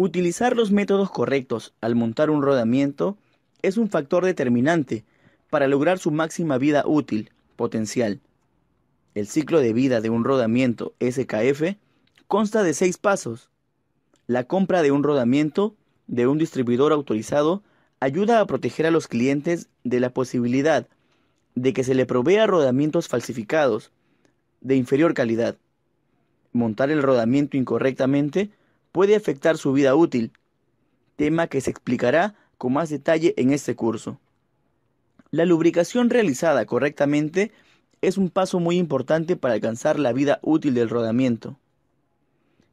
Utilizar los métodos correctos al montar un rodamiento es un factor determinante para lograr su máxima vida útil, potencial. El ciclo de vida de un rodamiento SKF consta de seis pasos. La compra de un rodamiento de un distribuidor autorizado ayuda a proteger a los clientes de la posibilidad de que se le provea rodamientos falsificados de inferior calidad. Montar el rodamiento incorrectamente puede afectar su vida útil, tema que se explicará con más detalle en este curso. La lubricación realizada correctamente es un paso muy importante para alcanzar la vida útil del rodamiento.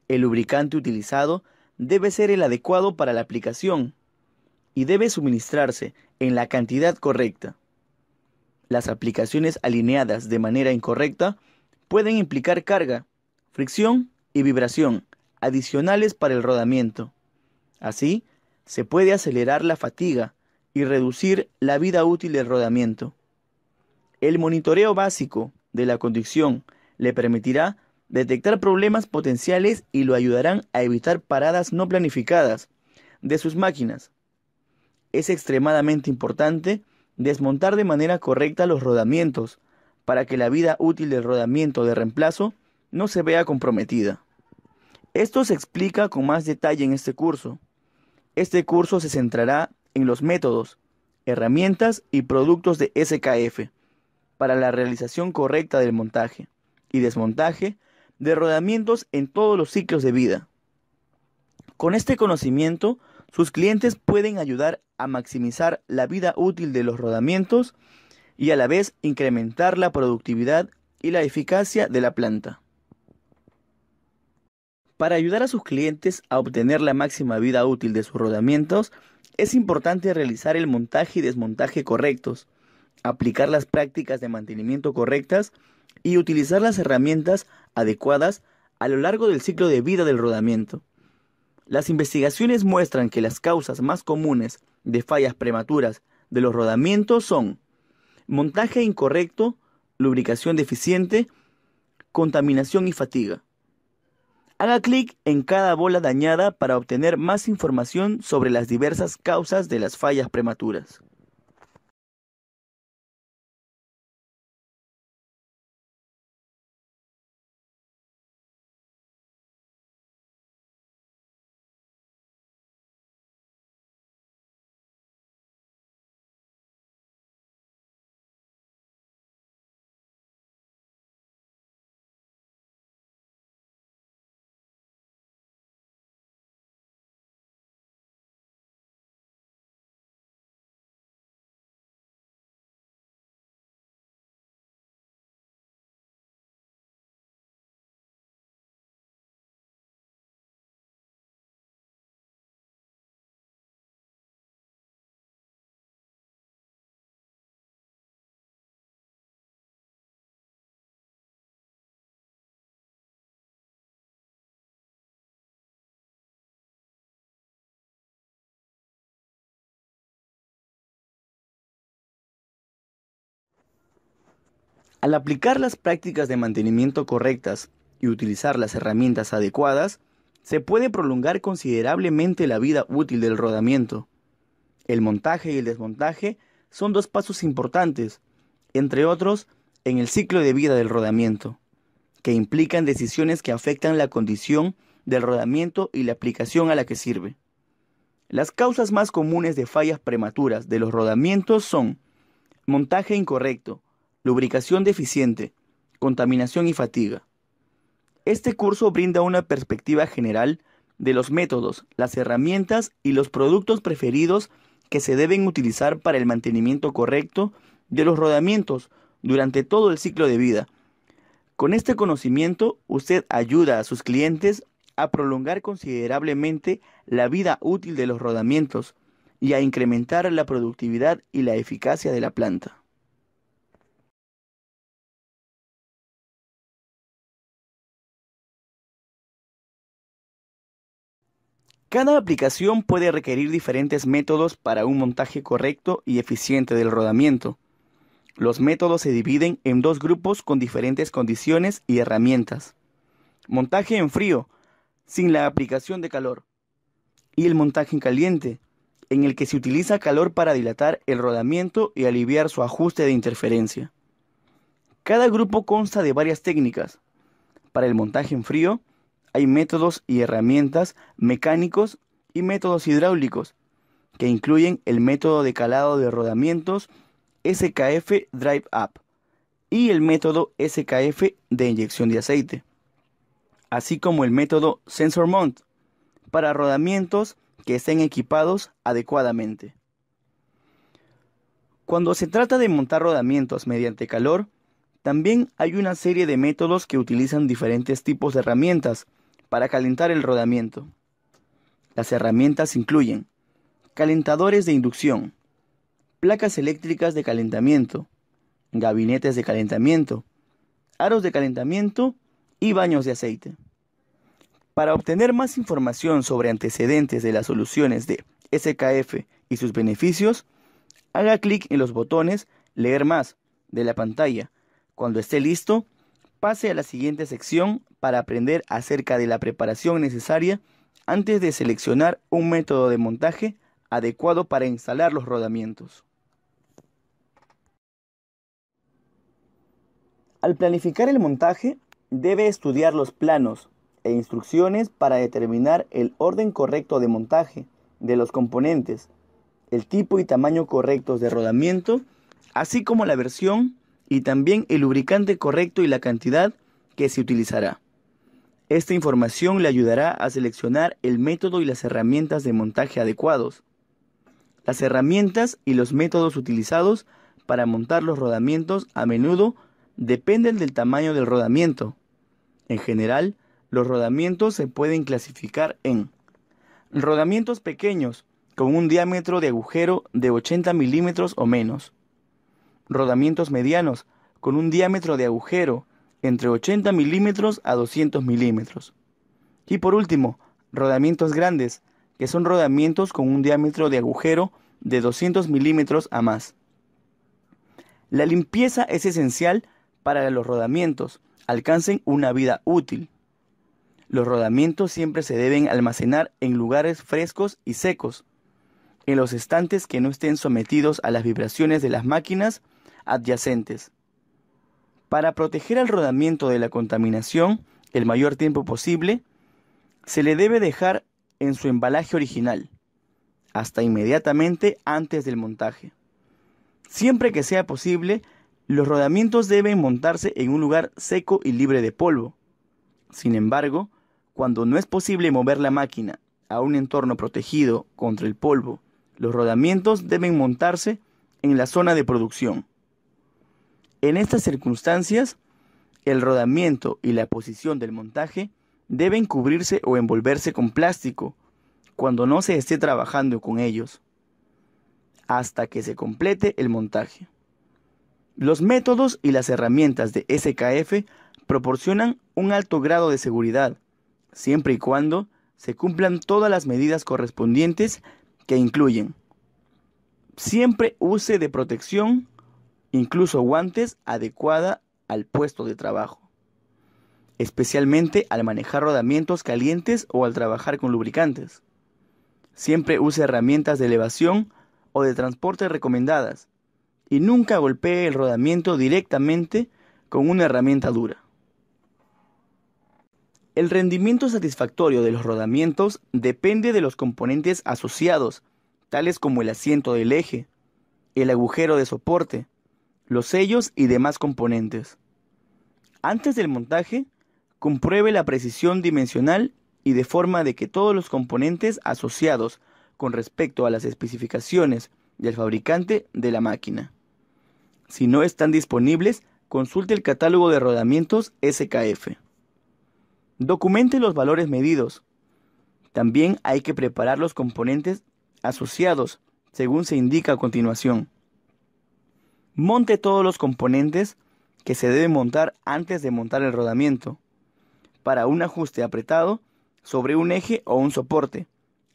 El lubricante utilizado debe ser el adecuado para la aplicación y debe suministrarse en la cantidad correcta. Las aplicaciones alineadas de manera incorrecta pueden implicar carga, fricción y vibración, adicionales para el rodamiento. Así, se puede acelerar la fatiga y reducir la vida útil del rodamiento. El monitoreo básico de la condición le permitirá detectar problemas potenciales y lo ayudarán a evitar paradas no planificadas de sus máquinas. Es extremadamente importante desmontar de manera correcta los rodamientos para que la vida útil del rodamiento de reemplazo no se vea comprometida. Esto se explica con más detalle en este curso. Este curso se centrará en los métodos, herramientas y productos de SKF para la realización correcta del montaje y desmontaje de rodamientos en todos los ciclos de vida. Con este conocimiento, sus clientes pueden ayudar a maximizar la vida útil de los rodamientos y a la vez incrementar la productividad y la eficacia de la planta. Para ayudar a sus clientes a obtener la máxima vida útil de sus rodamientos, es importante realizar el montaje y desmontaje correctos, aplicar las prácticas de mantenimiento correctas y utilizar las herramientas adecuadas a lo largo del ciclo de vida del rodamiento. Las investigaciones muestran que las causas más comunes de fallas prematuras de los rodamientos son montaje incorrecto, lubricación deficiente, contaminación y fatiga. Haga clic en cada bola dañada para obtener más información sobre las diversas causas de las fallas prematuras. Al aplicar las prácticas de mantenimiento correctas y utilizar las herramientas adecuadas, se puede prolongar considerablemente la vida útil del rodamiento. El montaje y el desmontaje son dos pasos importantes, entre otros, en el ciclo de vida del rodamiento, que implican decisiones que afectan la condición del rodamiento y la aplicación a la que sirve. Las causas más comunes de fallas prematuras de los rodamientos son montaje incorrecto, lubricación deficiente, contaminación y fatiga. Este curso brinda una perspectiva general de los métodos, las herramientas y los productos preferidos que se deben utilizar para el mantenimiento correcto de los rodamientos durante todo el ciclo de vida. Con este conocimiento, usted ayuda a sus clientes a prolongar considerablemente la vida útil de los rodamientos y a incrementar la productividad y la eficacia de la planta. Cada aplicación puede requerir diferentes métodos para un montaje correcto y eficiente del rodamiento. Los métodos se dividen en dos grupos con diferentes condiciones y herramientas. Montaje en frío, sin la aplicación de calor. Y el montaje en caliente, en el que se utiliza calor para dilatar el rodamiento y aliviar su ajuste de interferencia. Cada grupo consta de varias técnicas. Para el montaje en frío, hay métodos y herramientas mecánicos y métodos hidráulicos, que incluyen el método de calado de rodamientos SKF Drive Up y el método SKF de inyección de aceite, así como el método Sensor Mount para rodamientos que estén equipados adecuadamente. Cuando se trata de montar rodamientos mediante calor, también hay una serie de métodos que utilizan diferentes tipos de herramientas, para calentar el rodamiento. Las herramientas incluyen calentadores de inducción, placas eléctricas de calentamiento, gabinetes de calentamiento, aros de calentamiento y baños de aceite. Para obtener más información sobre antecedentes de las soluciones de SKF y sus beneficios, haga clic en los botones Leer más de la pantalla. Cuando esté listo, Pase a la siguiente sección para aprender acerca de la preparación necesaria antes de seleccionar un método de montaje adecuado para instalar los rodamientos. Al planificar el montaje, debe estudiar los planos e instrucciones para determinar el orden correcto de montaje de los componentes, el tipo y tamaño correctos de rodamiento, así como la versión y también el lubricante correcto y la cantidad que se utilizará. Esta información le ayudará a seleccionar el método y las herramientas de montaje adecuados. Las herramientas y los métodos utilizados para montar los rodamientos a menudo dependen del tamaño del rodamiento. En general, los rodamientos se pueden clasificar en rodamientos pequeños, con un diámetro de agujero de 80 milímetros o menos, rodamientos medianos con un diámetro de agujero entre 80 milímetros a 200 milímetros. Y por último, rodamientos grandes, que son rodamientos con un diámetro de agujero de 200 milímetros a más. La limpieza es esencial para que los rodamientos alcancen una vida útil. Los rodamientos siempre se deben almacenar en lugares frescos y secos, en los estantes que no estén sometidos a las vibraciones de las máquinas adyacentes. Para proteger al rodamiento de la contaminación el mayor tiempo posible, se le debe dejar en su embalaje original, hasta inmediatamente antes del montaje. Siempre que sea posible, los rodamientos deben montarse en un lugar seco y libre de polvo. Sin embargo, cuando no es posible mover la máquina a un entorno protegido contra el polvo, los rodamientos deben montarse en la zona de producción. En estas circunstancias, el rodamiento y la posición del montaje deben cubrirse o envolverse con plástico cuando no se esté trabajando con ellos, hasta que se complete el montaje. Los métodos y las herramientas de SKF proporcionan un alto grado de seguridad, siempre y cuando se cumplan todas las medidas correspondientes que incluyen. Siempre use de protección incluso guantes adecuada al puesto de trabajo, especialmente al manejar rodamientos calientes o al trabajar con lubricantes. Siempre use herramientas de elevación o de transporte recomendadas y nunca golpee el rodamiento directamente con una herramienta dura. El rendimiento satisfactorio de los rodamientos depende de los componentes asociados, tales como el asiento del eje, el agujero de soporte, los sellos y demás componentes. Antes del montaje, compruebe la precisión dimensional y de forma de que todos los componentes asociados con respecto a las especificaciones del fabricante de la máquina. Si no están disponibles, consulte el catálogo de rodamientos SKF. Documente los valores medidos. También hay que preparar los componentes asociados, según se indica a continuación. Monte todos los componentes que se deben montar antes de montar el rodamiento. Para un ajuste apretado sobre un eje o un soporte,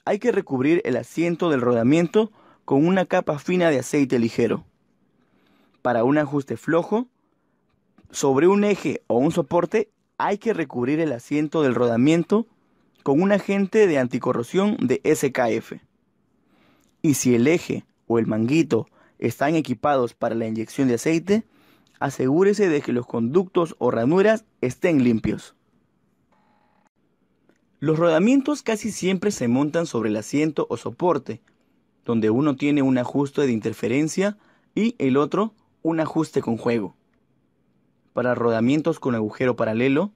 hay que recubrir el asiento del rodamiento con una capa fina de aceite ligero. Para un ajuste flojo, sobre un eje o un soporte, hay que recubrir el asiento del rodamiento con un agente de anticorrosión de SKF. Y si el eje o el manguito están equipados para la inyección de aceite, asegúrese de que los conductos o ranuras estén limpios. Los rodamientos casi siempre se montan sobre el asiento o soporte, donde uno tiene un ajuste de interferencia y el otro un ajuste con juego. Para rodamientos con agujero paralelo,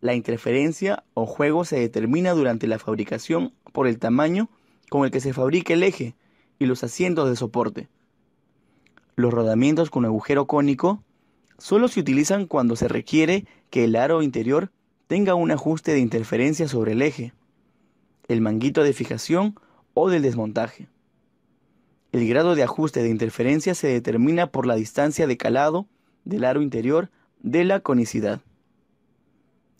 la interferencia o juego se determina durante la fabricación por el tamaño con el que se fabrica el eje y los asientos de soporte. Los rodamientos con agujero cónico solo se utilizan cuando se requiere que el aro interior tenga un ajuste de interferencia sobre el eje, el manguito de fijación o del desmontaje. El grado de ajuste de interferencia se determina por la distancia de calado del aro interior de la conicidad.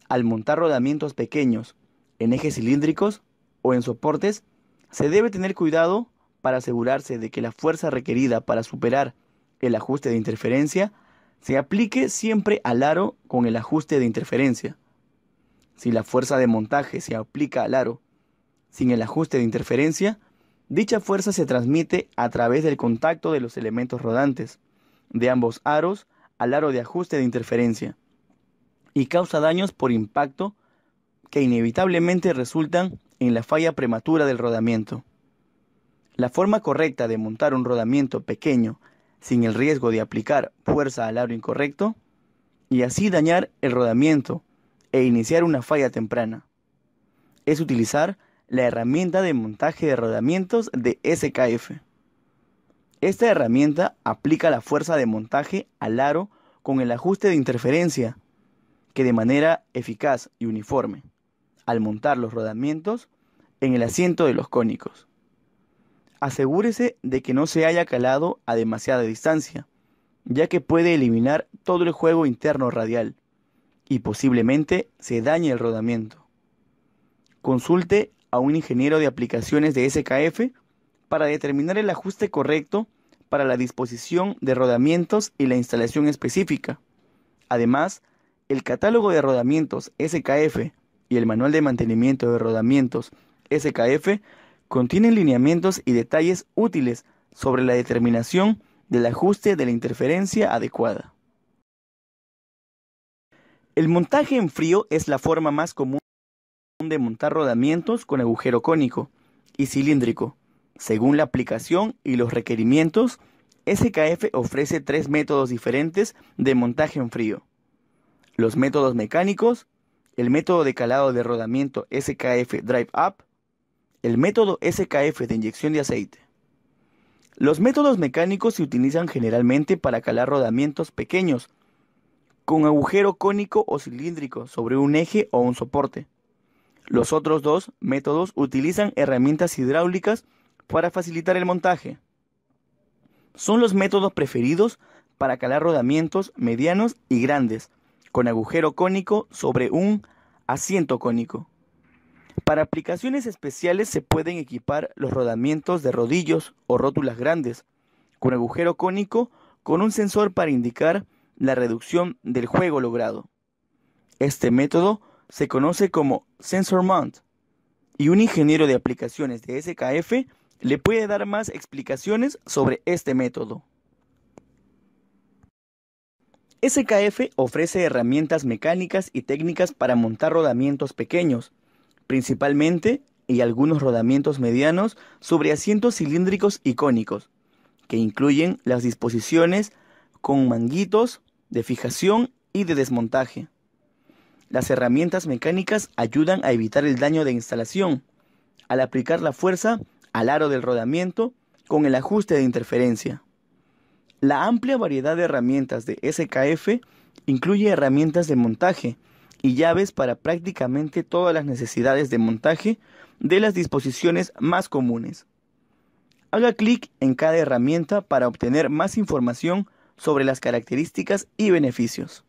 Al montar rodamientos pequeños en ejes cilíndricos o en soportes, se debe tener cuidado para asegurarse de que la fuerza requerida para superar el ajuste de interferencia se aplique siempre al aro con el ajuste de interferencia. Si la fuerza de montaje se aplica al aro sin el ajuste de interferencia, dicha fuerza se transmite a través del contacto de los elementos rodantes, de ambos aros al aro de ajuste de interferencia, y causa daños por impacto que inevitablemente resultan en la falla prematura del rodamiento. La forma correcta de montar un rodamiento pequeño sin el riesgo de aplicar fuerza al aro incorrecto y así dañar el rodamiento e iniciar una falla temprana. Es utilizar la herramienta de montaje de rodamientos de SKF. Esta herramienta aplica la fuerza de montaje al aro con el ajuste de interferencia, que de manera eficaz y uniforme, al montar los rodamientos en el asiento de los cónicos asegúrese de que no se haya calado a demasiada distancia, ya que puede eliminar todo el juego interno radial y posiblemente se dañe el rodamiento. Consulte a un ingeniero de aplicaciones de SKF para determinar el ajuste correcto para la disposición de rodamientos y la instalación específica. Además, el catálogo de rodamientos SKF y el manual de mantenimiento de rodamientos SKF Contiene lineamientos y detalles útiles sobre la determinación del ajuste de la interferencia adecuada. El montaje en frío es la forma más común de montar rodamientos con agujero cónico y cilíndrico. Según la aplicación y los requerimientos, SKF ofrece tres métodos diferentes de montaje en frío. Los métodos mecánicos, el método de calado de rodamiento SKF Drive Up, el método SKF de inyección de aceite. Los métodos mecánicos se utilizan generalmente para calar rodamientos pequeños, con agujero cónico o cilíndrico sobre un eje o un soporte. Los otros dos métodos utilizan herramientas hidráulicas para facilitar el montaje. Son los métodos preferidos para calar rodamientos medianos y grandes, con agujero cónico sobre un asiento cónico. Para aplicaciones especiales se pueden equipar los rodamientos de rodillos o rótulas grandes, con agujero cónico, con un sensor para indicar la reducción del juego logrado. Este método se conoce como sensor mount y un ingeniero de aplicaciones de SKF le puede dar más explicaciones sobre este método. SKF ofrece herramientas mecánicas y técnicas para montar rodamientos pequeños, principalmente, y algunos rodamientos medianos sobre asientos cilíndricos y cónicos, que incluyen las disposiciones con manguitos de fijación y de desmontaje. Las herramientas mecánicas ayudan a evitar el daño de instalación al aplicar la fuerza al aro del rodamiento con el ajuste de interferencia. La amplia variedad de herramientas de SKF incluye herramientas de montaje y llaves para prácticamente todas las necesidades de montaje de las disposiciones más comunes. Haga clic en cada herramienta para obtener más información sobre las características y beneficios.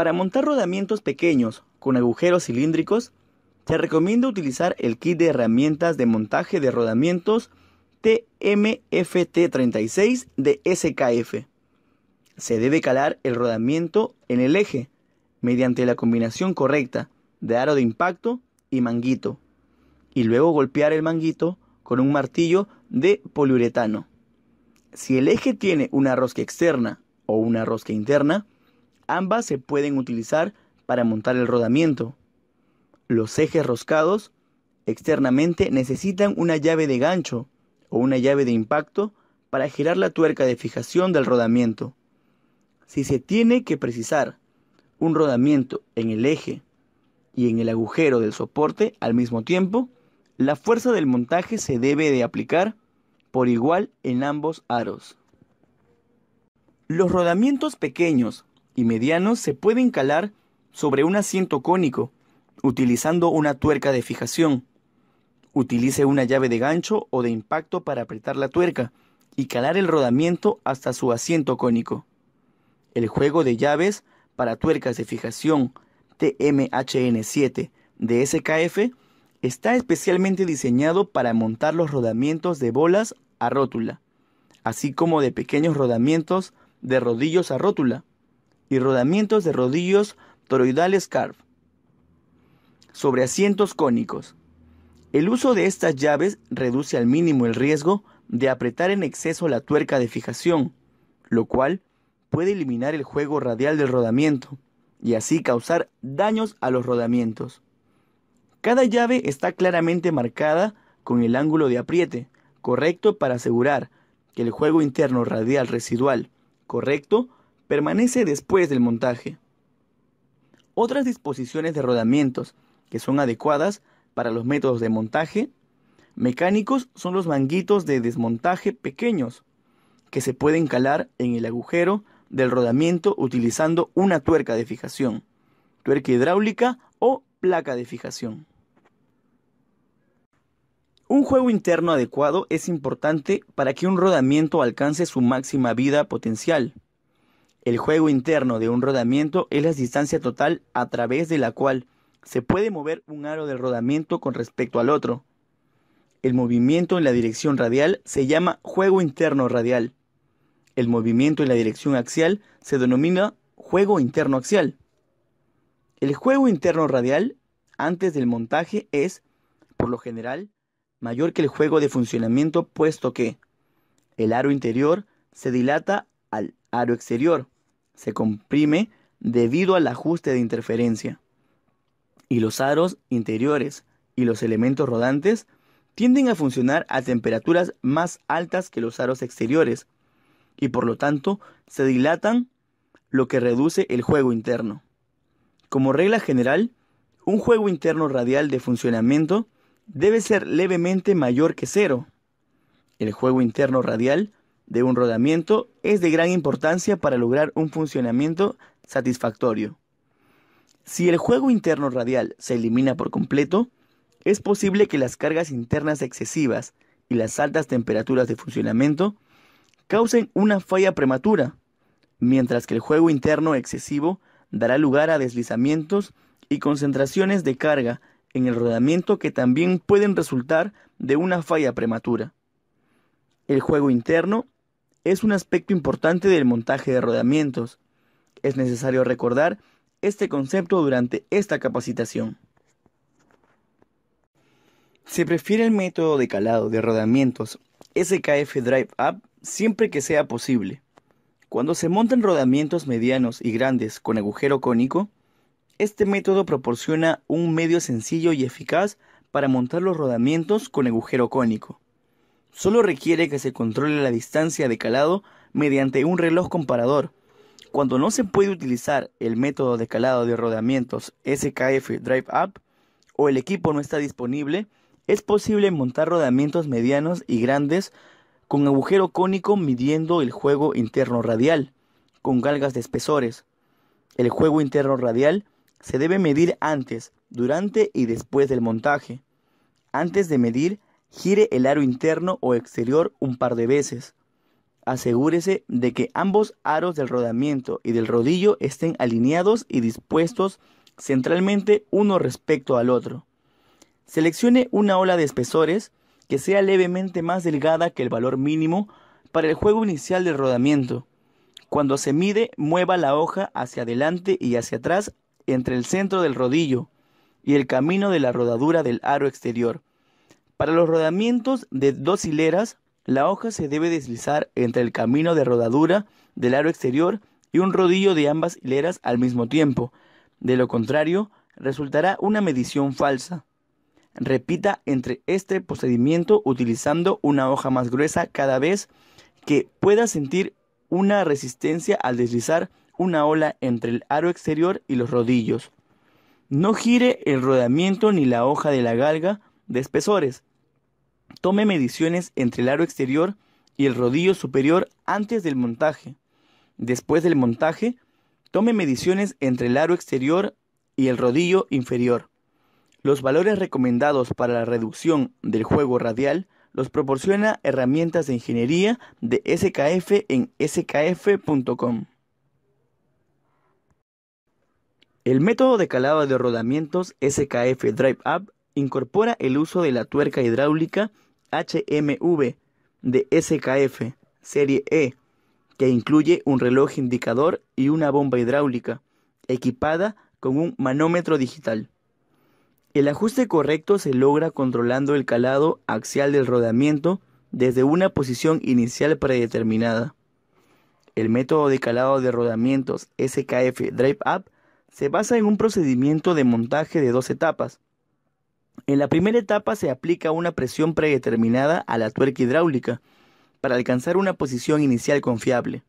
Para montar rodamientos pequeños con agujeros cilíndricos, te recomiendo utilizar el kit de herramientas de montaje de rodamientos TMFT36 de SKF. Se debe calar el rodamiento en el eje mediante la combinación correcta de aro de impacto y manguito, y luego golpear el manguito con un martillo de poliuretano. Si el eje tiene una rosca externa o una rosca interna, Ambas se pueden utilizar para montar el rodamiento. Los ejes roscados externamente necesitan una llave de gancho o una llave de impacto para girar la tuerca de fijación del rodamiento. Si se tiene que precisar un rodamiento en el eje y en el agujero del soporte al mismo tiempo, la fuerza del montaje se debe de aplicar por igual en ambos aros. Los rodamientos pequeños y medianos se pueden calar sobre un asiento cónico, utilizando una tuerca de fijación. Utilice una llave de gancho o de impacto para apretar la tuerca y calar el rodamiento hasta su asiento cónico. El juego de llaves para tuercas de fijación TMHN7 de SKF está especialmente diseñado para montar los rodamientos de bolas a rótula, así como de pequeños rodamientos de rodillos a rótula y rodamientos de rodillos toroidales carp sobre asientos cónicos. El uso de estas llaves reduce al mínimo el riesgo de apretar en exceso la tuerca de fijación, lo cual puede eliminar el juego radial del rodamiento y así causar daños a los rodamientos. Cada llave está claramente marcada con el ángulo de apriete, correcto para asegurar que el juego interno radial residual correcto permanece después del montaje. Otras disposiciones de rodamientos que son adecuadas para los métodos de montaje mecánicos son los manguitos de desmontaje pequeños que se pueden calar en el agujero del rodamiento utilizando una tuerca de fijación, tuerca hidráulica o placa de fijación. Un juego interno adecuado es importante para que un rodamiento alcance su máxima vida potencial. El juego interno de un rodamiento es la distancia total a través de la cual se puede mover un aro del rodamiento con respecto al otro. El movimiento en la dirección radial se llama juego interno radial. El movimiento en la dirección axial se denomina juego interno axial. El juego interno radial antes del montaje es, por lo general, mayor que el juego de funcionamiento puesto que el aro interior se dilata al aro exterior. Se comprime debido al ajuste de interferencia. Y los aros interiores y los elementos rodantes tienden a funcionar a temperaturas más altas que los aros exteriores y por lo tanto se dilatan lo que reduce el juego interno. Como regla general, un juego interno radial de funcionamiento debe ser levemente mayor que cero. El juego interno radial de un rodamiento es de gran importancia para lograr un funcionamiento satisfactorio. Si el juego interno radial se elimina por completo, es posible que las cargas internas excesivas y las altas temperaturas de funcionamiento causen una falla prematura, mientras que el juego interno excesivo dará lugar a deslizamientos y concentraciones de carga en el rodamiento que también pueden resultar de una falla prematura. El juego interno es un aspecto importante del montaje de rodamientos. Es necesario recordar este concepto durante esta capacitación. Se prefiere el método de calado de rodamientos SKF Drive Up siempre que sea posible. Cuando se montan rodamientos medianos y grandes con agujero cónico, este método proporciona un medio sencillo y eficaz para montar los rodamientos con agujero cónico. Solo requiere que se controle la distancia de calado mediante un reloj comparador. Cuando no se puede utilizar el método de calado de rodamientos SKF Drive Up o el equipo no está disponible, es posible montar rodamientos medianos y grandes con agujero cónico midiendo el juego interno radial, con galgas de espesores. El juego interno radial se debe medir antes, durante y después del montaje. Antes de medir, Gire el aro interno o exterior un par de veces. Asegúrese de que ambos aros del rodamiento y del rodillo estén alineados y dispuestos centralmente uno respecto al otro. Seleccione una ola de espesores que sea levemente más delgada que el valor mínimo para el juego inicial del rodamiento. Cuando se mide, mueva la hoja hacia adelante y hacia atrás entre el centro del rodillo y el camino de la rodadura del aro exterior. Para los rodamientos de dos hileras, la hoja se debe deslizar entre el camino de rodadura del aro exterior y un rodillo de ambas hileras al mismo tiempo. De lo contrario, resultará una medición falsa. Repita entre este procedimiento utilizando una hoja más gruesa cada vez que pueda sentir una resistencia al deslizar una ola entre el aro exterior y los rodillos. No gire el rodamiento ni la hoja de la galga de espesores Tome mediciones entre el aro exterior y el rodillo superior antes del montaje. Después del montaje, tome mediciones entre el aro exterior y el rodillo inferior. Los valores recomendados para la reducción del juego radial los proporciona herramientas de ingeniería de SKF en skf.com. El método de calado de rodamientos SKF Drive incorpora el uso de la tuerca hidráulica HMV de SKF Serie E, que incluye un reloj indicador y una bomba hidráulica, equipada con un manómetro digital. El ajuste correcto se logra controlando el calado axial del rodamiento desde una posición inicial predeterminada. El método de calado de rodamientos SKF Drive Up se basa en un procedimiento de montaje de dos etapas, en la primera etapa se aplica una presión predeterminada a la tuerca hidráulica para alcanzar una posición inicial confiable.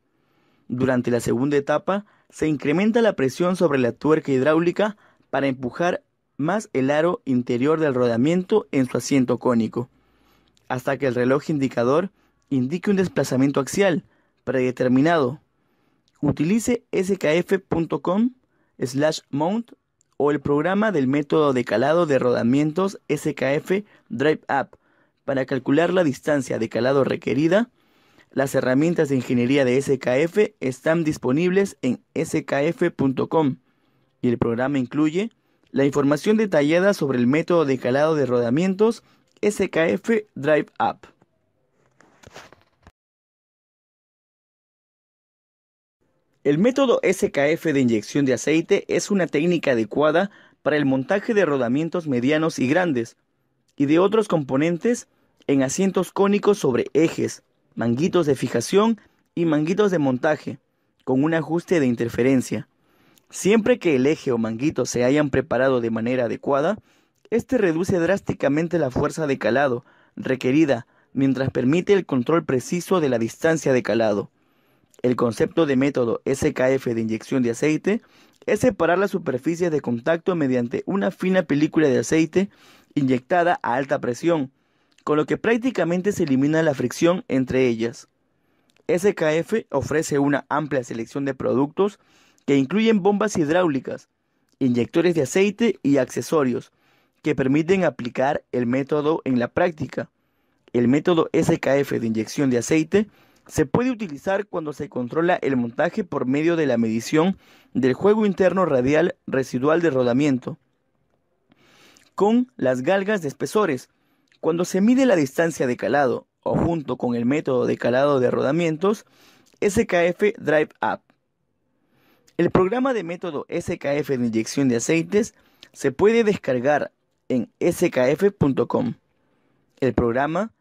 Durante la segunda etapa se incrementa la presión sobre la tuerca hidráulica para empujar más el aro interior del rodamiento en su asiento cónico, hasta que el reloj indicador indique un desplazamiento axial predeterminado. Utilice skf.com slash mount o el programa del método de calado de rodamientos SKF Drive Up para calcular la distancia de calado requerida. Las herramientas de ingeniería de SKF están disponibles en skf.com y el programa incluye la información detallada sobre el método de calado de rodamientos SKF Drive Up. El método SKF de inyección de aceite es una técnica adecuada para el montaje de rodamientos medianos y grandes y de otros componentes en asientos cónicos sobre ejes, manguitos de fijación y manguitos de montaje, con un ajuste de interferencia. Siempre que el eje o manguito se hayan preparado de manera adecuada, este reduce drásticamente la fuerza de calado requerida, mientras permite el control preciso de la distancia de calado. El concepto de método SKF de inyección de aceite es separar las superficies de contacto mediante una fina película de aceite inyectada a alta presión, con lo que prácticamente se elimina la fricción entre ellas. SKF ofrece una amplia selección de productos que incluyen bombas hidráulicas, inyectores de aceite y accesorios que permiten aplicar el método en la práctica. El método SKF de inyección de aceite se puede utilizar cuando se controla el montaje por medio de la medición del juego interno radial residual de rodamiento con las galgas de espesores. Cuando se mide la distancia de calado o junto con el método de calado de rodamientos SKF Drive Up. El programa de método SKF de inyección de aceites se puede descargar en skf.com. El programa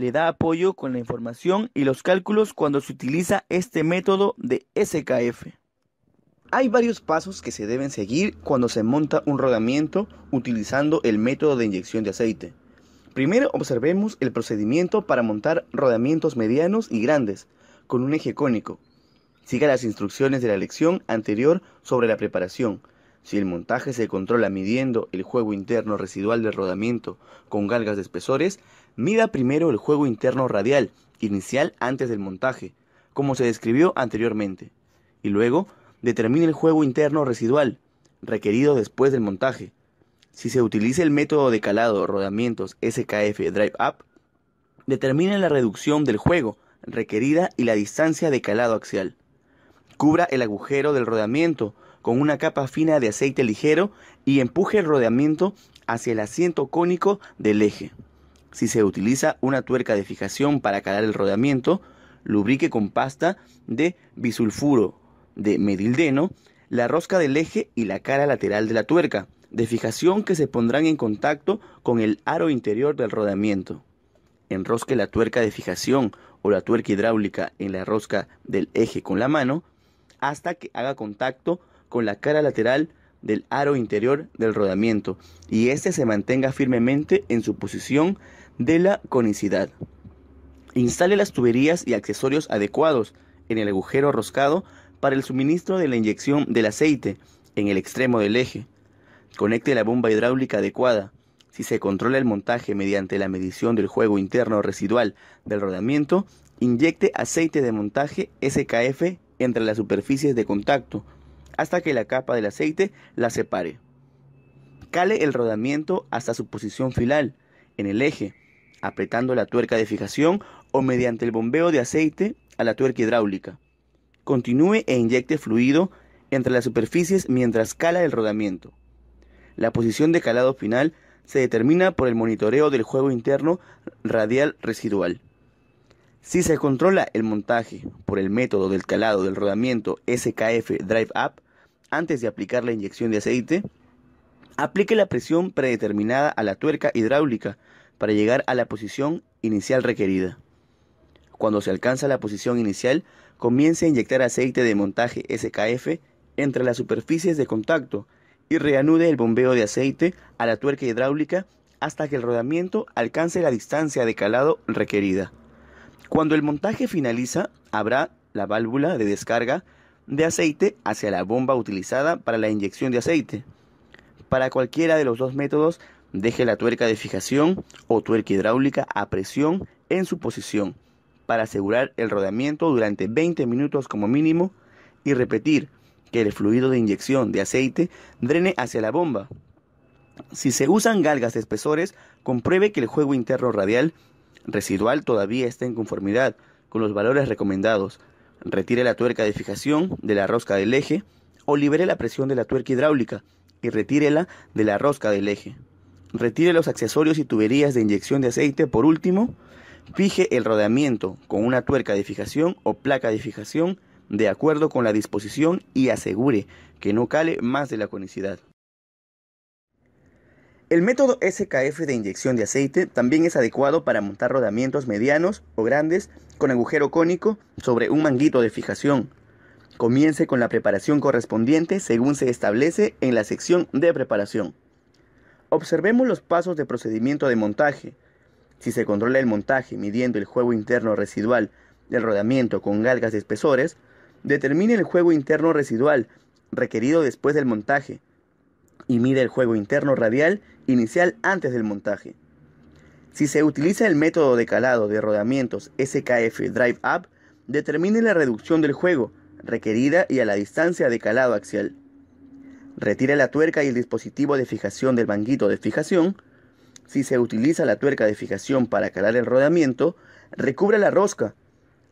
le da apoyo con la información y los cálculos cuando se utiliza este método de SKF. Hay varios pasos que se deben seguir cuando se monta un rodamiento utilizando el método de inyección de aceite. Primero observemos el procedimiento para montar rodamientos medianos y grandes con un eje cónico. Siga las instrucciones de la lección anterior sobre la preparación. Si el montaje se controla midiendo el juego interno residual del rodamiento con galgas de espesores, Mida primero el juego interno radial, inicial antes del montaje, como se describió anteriormente, y luego determine el juego interno residual, requerido después del montaje. Si se utiliza el método de calado rodamientos SKF Drive Up, determine la reducción del juego requerida y la distancia de calado axial. Cubra el agujero del rodamiento con una capa fina de aceite ligero y empuje el rodamiento hacia el asiento cónico del eje. Si se utiliza una tuerca de fijación para calar el rodamiento, lubrique con pasta de bisulfuro de medildeno la rosca del eje y la cara lateral de la tuerca de fijación que se pondrán en contacto con el aro interior del rodamiento. Enrosque la tuerca de fijación o la tuerca hidráulica en la rosca del eje con la mano hasta que haga contacto con la cara lateral del aro interior del rodamiento y éste se mantenga firmemente en su posición de la conicidad. Instale las tuberías y accesorios adecuados en el agujero roscado para el suministro de la inyección del aceite en el extremo del eje. Conecte la bomba hidráulica adecuada. Si se controla el montaje mediante la medición del juego interno residual del rodamiento, inyecte aceite de montaje SKF entre las superficies de contacto hasta que la capa del aceite la separe. Cale el rodamiento hasta su posición final en el eje apretando la tuerca de fijación o mediante el bombeo de aceite a la tuerca hidráulica. Continúe e inyecte fluido entre las superficies mientras cala el rodamiento. La posición de calado final se determina por el monitoreo del juego interno radial residual. Si se controla el montaje por el método del calado del rodamiento SKF Drive Up antes de aplicar la inyección de aceite, aplique la presión predeterminada a la tuerca hidráulica para llegar a la posición inicial requerida. Cuando se alcanza la posición inicial, comience a inyectar aceite de montaje SKF entre las superficies de contacto y reanude el bombeo de aceite a la tuerca hidráulica hasta que el rodamiento alcance la distancia de calado requerida. Cuando el montaje finaliza, habrá la válvula de descarga de aceite hacia la bomba utilizada para la inyección de aceite. Para cualquiera de los dos métodos Deje la tuerca de fijación o tuerca hidráulica a presión en su posición para asegurar el rodamiento durante 20 minutos como mínimo y repetir que el fluido de inyección de aceite drene hacia la bomba. Si se usan galgas de espesores, compruebe que el juego interno radial residual todavía está en conformidad con los valores recomendados. Retire la tuerca de fijación de la rosca del eje o libere la presión de la tuerca hidráulica y retírela de la rosca del eje. Retire los accesorios y tuberías de inyección de aceite. Por último, fije el rodamiento con una tuerca de fijación o placa de fijación de acuerdo con la disposición y asegure que no cale más de la conicidad. El método SKF de inyección de aceite también es adecuado para montar rodamientos medianos o grandes con agujero cónico sobre un manguito de fijación. Comience con la preparación correspondiente según se establece en la sección de preparación. Observemos los pasos de procedimiento de montaje. Si se controla el montaje midiendo el juego interno residual del rodamiento con galgas de espesores, determine el juego interno residual requerido después del montaje y mide el juego interno radial inicial antes del montaje. Si se utiliza el método de calado de rodamientos SKF Drive Up, determine la reducción del juego requerida y a la distancia de calado axial. Retire la tuerca y el dispositivo de fijación del manguito de fijación. Si se utiliza la tuerca de fijación para calar el rodamiento, recubra la rosca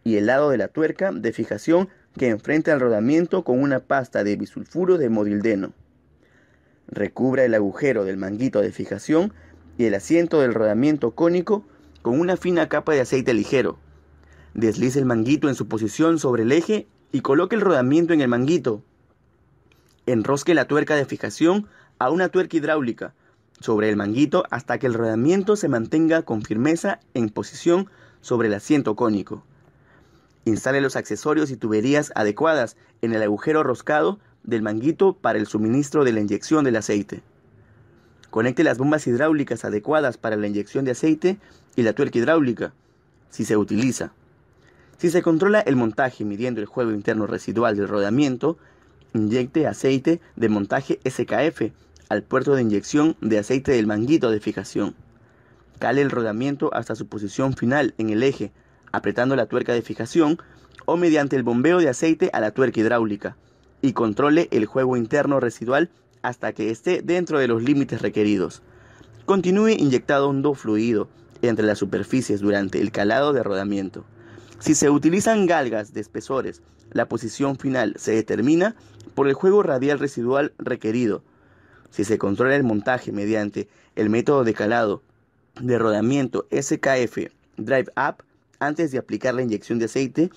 y el lado de la tuerca de fijación que enfrenta al rodamiento con una pasta de bisulfuro de modildeno. Recubra el agujero del manguito de fijación y el asiento del rodamiento cónico con una fina capa de aceite ligero. Deslice el manguito en su posición sobre el eje y coloque el rodamiento en el manguito. Enrosque la tuerca de fijación a una tuerca hidráulica sobre el manguito hasta que el rodamiento se mantenga con firmeza en posición sobre el asiento cónico. Instale los accesorios y tuberías adecuadas en el agujero roscado del manguito para el suministro de la inyección del aceite. Conecte las bombas hidráulicas adecuadas para la inyección de aceite y la tuerca hidráulica, si se utiliza. Si se controla el montaje midiendo el juego interno residual del rodamiento, inyecte aceite de montaje SKF al puerto de inyección de aceite del manguito de fijación. Cale el rodamiento hasta su posición final en el eje, apretando la tuerca de fijación o mediante el bombeo de aceite a la tuerca hidráulica y controle el juego interno residual hasta que esté dentro de los límites requeridos. Continúe inyectando un fluido entre las superficies durante el calado de rodamiento. Si se utilizan galgas de espesores la posición final se determina por el juego radial residual requerido. Si se controla el montaje mediante el método de calado de rodamiento SKF Drive Up, antes de aplicar la inyección de aceite,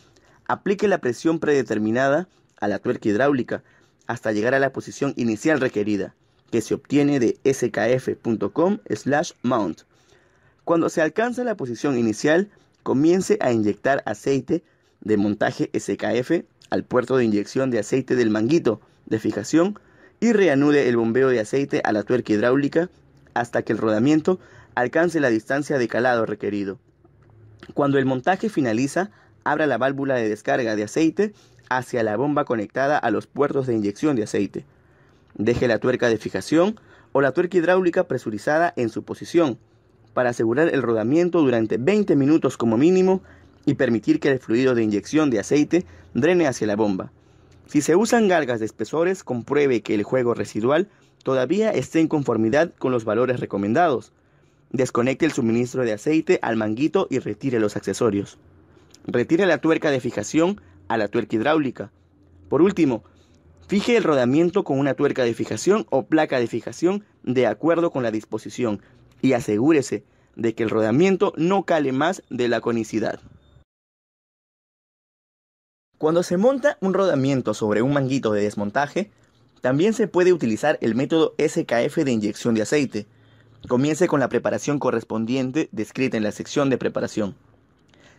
aplique la presión predeterminada a la tuerca hidráulica hasta llegar a la posición inicial requerida, que se obtiene de skf.com slash mount. Cuando se alcanza la posición inicial, comience a inyectar aceite de montaje SKF al puerto de inyección de aceite del manguito de fijación y reanude el bombeo de aceite a la tuerca hidráulica hasta que el rodamiento alcance la distancia de calado requerido. Cuando el montaje finaliza, abra la válvula de descarga de aceite hacia la bomba conectada a los puertos de inyección de aceite. Deje la tuerca de fijación o la tuerca hidráulica presurizada en su posición para asegurar el rodamiento durante 20 minutos como mínimo y permitir que el fluido de inyección de aceite drene hacia la bomba. Si se usan gargas de espesores, compruebe que el juego residual todavía esté en conformidad con los valores recomendados. Desconecte el suministro de aceite al manguito y retire los accesorios. Retire la tuerca de fijación a la tuerca hidráulica. Por último, fije el rodamiento con una tuerca de fijación o placa de fijación de acuerdo con la disposición y asegúrese de que el rodamiento no cale más de la conicidad. Cuando se monta un rodamiento sobre un manguito de desmontaje, también se puede utilizar el método SKF de inyección de aceite. Comience con la preparación correspondiente descrita en la sección de preparación.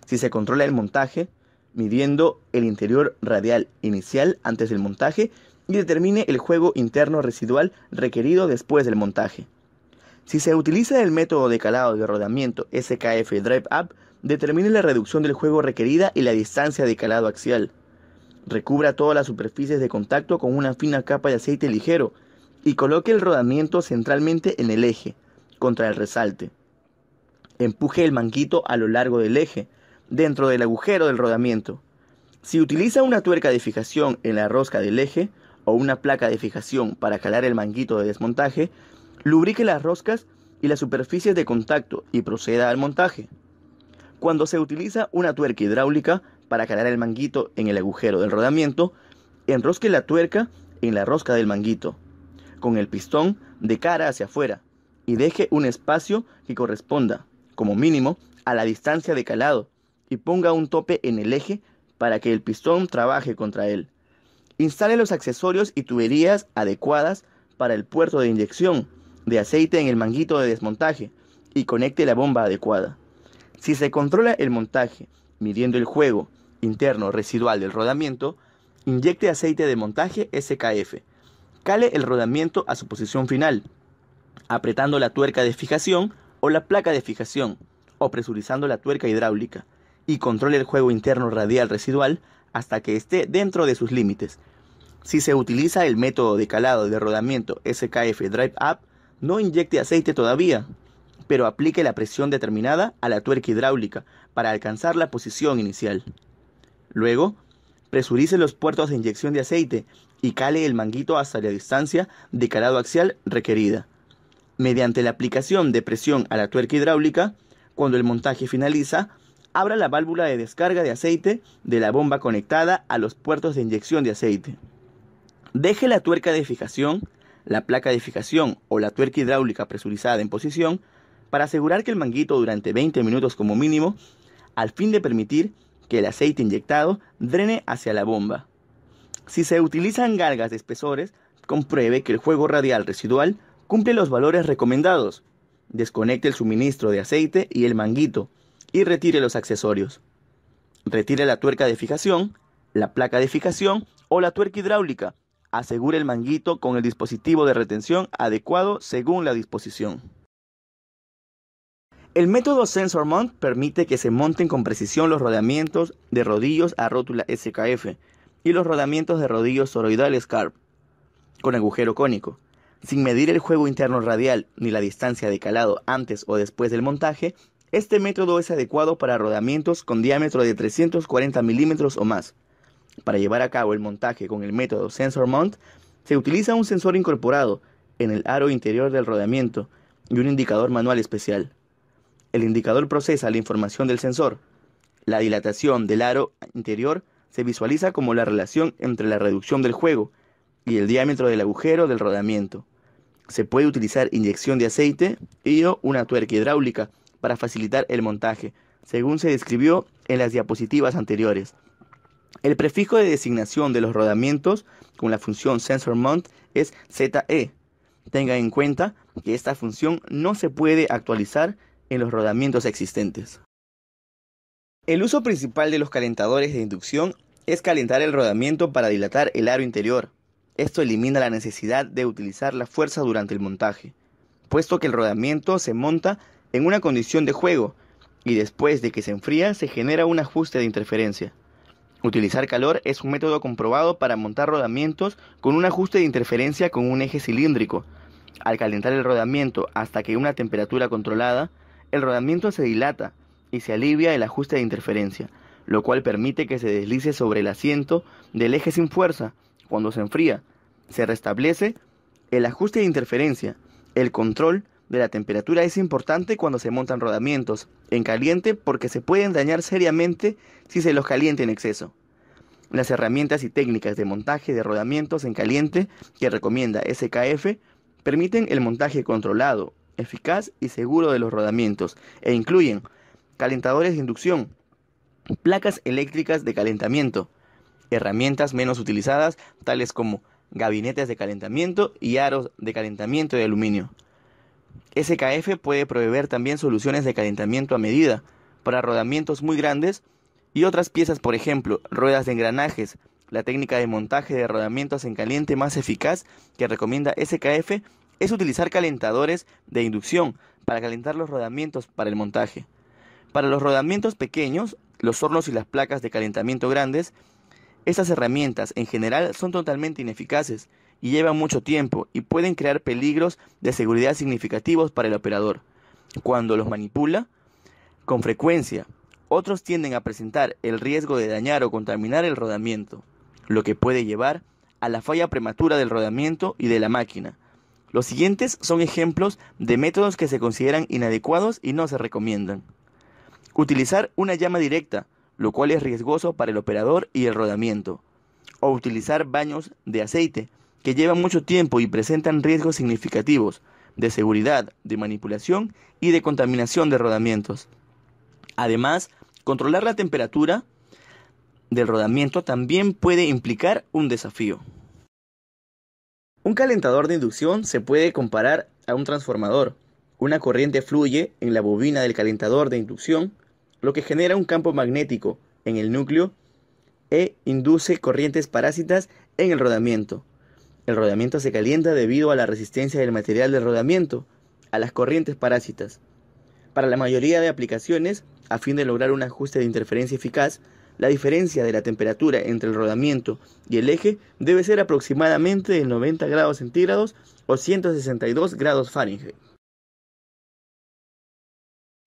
Si se controla el montaje, midiendo el interior radial inicial antes del montaje y determine el juego interno residual requerido después del montaje. Si se utiliza el método de calado de rodamiento SKF Drive Up, Determine la reducción del juego requerida y la distancia de calado axial. Recubra todas las superficies de contacto con una fina capa de aceite ligero y coloque el rodamiento centralmente en el eje, contra el resalte. Empuje el manguito a lo largo del eje, dentro del agujero del rodamiento. Si utiliza una tuerca de fijación en la rosca del eje o una placa de fijación para calar el manguito de desmontaje, lubrique las roscas y las superficies de contacto y proceda al montaje. Cuando se utiliza una tuerca hidráulica para calar el manguito en el agujero del rodamiento, enrosque la tuerca en la rosca del manguito, con el pistón de cara hacia afuera, y deje un espacio que corresponda, como mínimo, a la distancia de calado, y ponga un tope en el eje para que el pistón trabaje contra él. Instale los accesorios y tuberías adecuadas para el puerto de inyección de aceite en el manguito de desmontaje y conecte la bomba adecuada. Si se controla el montaje midiendo el juego interno residual del rodamiento, inyecte aceite de montaje SKF. Cale el rodamiento a su posición final, apretando la tuerca de fijación o la placa de fijación, o presurizando la tuerca hidráulica, y controle el juego interno radial residual hasta que esté dentro de sus límites. Si se utiliza el método de calado de rodamiento SKF Drive Up, no inyecte aceite todavía, pero aplique la presión determinada a la tuerca hidráulica para alcanzar la posición inicial. Luego, presurice los puertos de inyección de aceite y cale el manguito hasta la distancia de calado axial requerida. Mediante la aplicación de presión a la tuerca hidráulica, cuando el montaje finaliza, abra la válvula de descarga de aceite de la bomba conectada a los puertos de inyección de aceite. Deje la tuerca de fijación, la placa de fijación o la tuerca hidráulica presurizada en posición para asegurar que el manguito durante 20 minutos como mínimo, al fin de permitir que el aceite inyectado drene hacia la bomba. Si se utilizan galgas de espesores, compruebe que el juego radial residual cumple los valores recomendados. Desconecte el suministro de aceite y el manguito y retire los accesorios. Retire la tuerca de fijación, la placa de fijación o la tuerca hidráulica. Asegure el manguito con el dispositivo de retención adecuado según la disposición. El método Sensor Mount permite que se monten con precisión los rodamientos de rodillos a rótula SKF y los rodamientos de rodillos toroidales CARP con agujero cónico. Sin medir el juego interno radial ni la distancia de calado antes o después del montaje, este método es adecuado para rodamientos con diámetro de 340 milímetros o más. Para llevar a cabo el montaje con el método Sensor Mount, se utiliza un sensor incorporado en el aro interior del rodamiento y un indicador manual especial. El indicador procesa la información del sensor. La dilatación del aro interior se visualiza como la relación entre la reducción del juego y el diámetro del agujero del rodamiento. Se puede utilizar inyección de aceite y o una tuerca hidráulica para facilitar el montaje, según se describió en las diapositivas anteriores. El prefijo de designación de los rodamientos con la función sensor mount es ZE. Tenga en cuenta que esta función no se puede actualizar en los rodamientos existentes. El uso principal de los calentadores de inducción es calentar el rodamiento para dilatar el aro interior. Esto elimina la necesidad de utilizar la fuerza durante el montaje, puesto que el rodamiento se monta en una condición de juego y después de que se enfría se genera un ajuste de interferencia. Utilizar calor es un método comprobado para montar rodamientos con un ajuste de interferencia con un eje cilíndrico. Al calentar el rodamiento hasta que una temperatura controlada, el rodamiento se dilata y se alivia el ajuste de interferencia, lo cual permite que se deslice sobre el asiento del eje sin fuerza cuando se enfría. Se restablece el ajuste de interferencia. El control de la temperatura es importante cuando se montan rodamientos en caliente porque se pueden dañar seriamente si se los calienta en exceso. Las herramientas y técnicas de montaje de rodamientos en caliente que recomienda SKF permiten el montaje controlado eficaz y seguro de los rodamientos e incluyen calentadores de inducción, placas eléctricas de calentamiento, herramientas menos utilizadas tales como gabinetes de calentamiento y aros de calentamiento de aluminio. SKF puede proveer también soluciones de calentamiento a medida para rodamientos muy grandes y otras piezas, por ejemplo, ruedas de engranajes, la técnica de montaje de rodamientos en caliente más eficaz que recomienda SKF es utilizar calentadores de inducción para calentar los rodamientos para el montaje. Para los rodamientos pequeños, los hornos y las placas de calentamiento grandes, estas herramientas en general son totalmente ineficaces y llevan mucho tiempo y pueden crear peligros de seguridad significativos para el operador. Cuando los manipula, con frecuencia, otros tienden a presentar el riesgo de dañar o contaminar el rodamiento, lo que puede llevar a la falla prematura del rodamiento y de la máquina, los siguientes son ejemplos de métodos que se consideran inadecuados y no se recomiendan. Utilizar una llama directa, lo cual es riesgoso para el operador y el rodamiento. O utilizar baños de aceite, que llevan mucho tiempo y presentan riesgos significativos de seguridad, de manipulación y de contaminación de rodamientos. Además, controlar la temperatura del rodamiento también puede implicar un desafío. Un calentador de inducción se puede comparar a un transformador. Una corriente fluye en la bobina del calentador de inducción, lo que genera un campo magnético en el núcleo e induce corrientes parásitas en el rodamiento. El rodamiento se calienta debido a la resistencia del material de rodamiento a las corrientes parásitas. Para la mayoría de aplicaciones, a fin de lograr un ajuste de interferencia eficaz, la diferencia de la temperatura entre el rodamiento y el eje debe ser aproximadamente de 90 grados centígrados o 162 grados Fahrenheit.